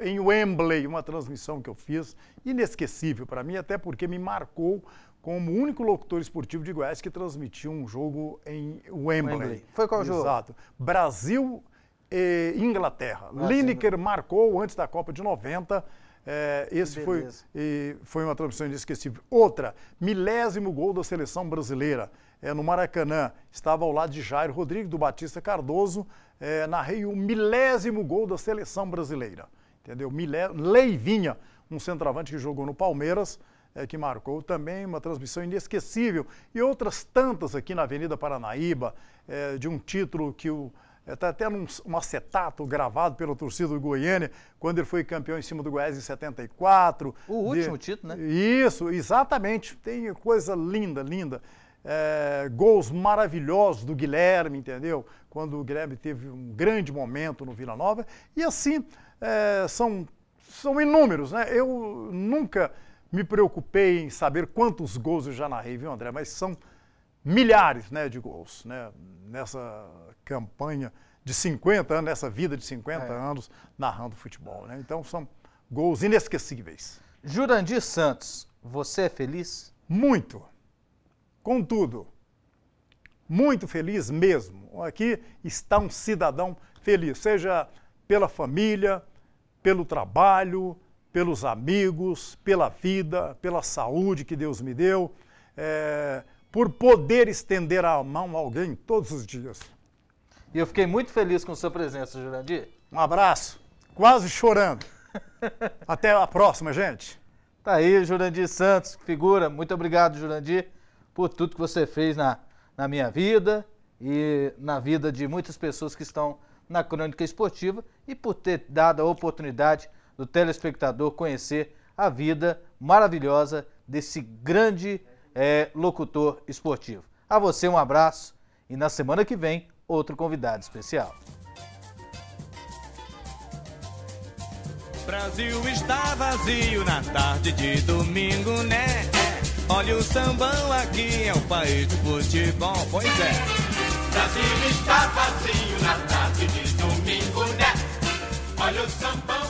em Wembley, uma transmissão que eu fiz, inesquecível para mim, até porque me marcou como o único locutor esportivo de Goiás que transmitiu um jogo em Wembley. Wembley. Foi qual Exato. jogo? Exato. Brasil e Inglaterra. Brasil. Lineker marcou antes da Copa de 90. É, esse foi, e, foi uma transmissão inesquecível. Outra, milésimo gol da seleção brasileira. É, no Maracanã, estava ao lado de Jair Rodrigues, do Batista Cardoso, é, narrei o milésimo gol da seleção brasileira. Entendeu? Milé... Leivinha, um centroavante que jogou no Palmeiras, é, que marcou também uma transmissão inesquecível e outras tantas aqui na Avenida Paranaíba, é, de um título que o Está eh, até num um acetato gravado pela torcida do Goiânia, quando ele foi campeão em cima do Goiás em 74. O último de... título, né? Isso, exatamente. Tem coisa linda, linda. É, gols maravilhosos do Guilherme, entendeu? Quando o Guilherme teve um grande momento no Vila Nova. E assim, é, são, são inúmeros, né? Eu nunca me preocupei em saber quantos gols eu já narrei, viu, André? Mas são milhares né, de gols né, nessa campanha de 50 anos, nessa vida de 50 é. anos narrando futebol. Né? Então são gols inesquecíveis. Jurandir Santos, você é feliz? Muito. Contudo, muito feliz mesmo. Aqui está um cidadão feliz, seja pela família, pelo trabalho, pelos amigos, pela vida, pela saúde que Deus me deu, é, por poder estender a mão a alguém todos os dias. E eu fiquei muito feliz com sua presença, Jurandir. Um abraço, quase chorando. Até a próxima, gente. Tá aí, Jurandir Santos, figura. Muito obrigado, Jurandir, por tudo que você fez na, na minha vida e na vida de muitas pessoas que estão na crônica esportiva e por ter dado a oportunidade do telespectador conhecer a vida maravilhosa desse grande é, locutor esportivo. A você um abraço e na semana que vem outro convidado especial. Brasil está vazio na tarde de domingo, né? Olha o sambão aqui, é o país do futebol, pois é. Brasil está vazio na tarde de domingo, né? Olha o sambão.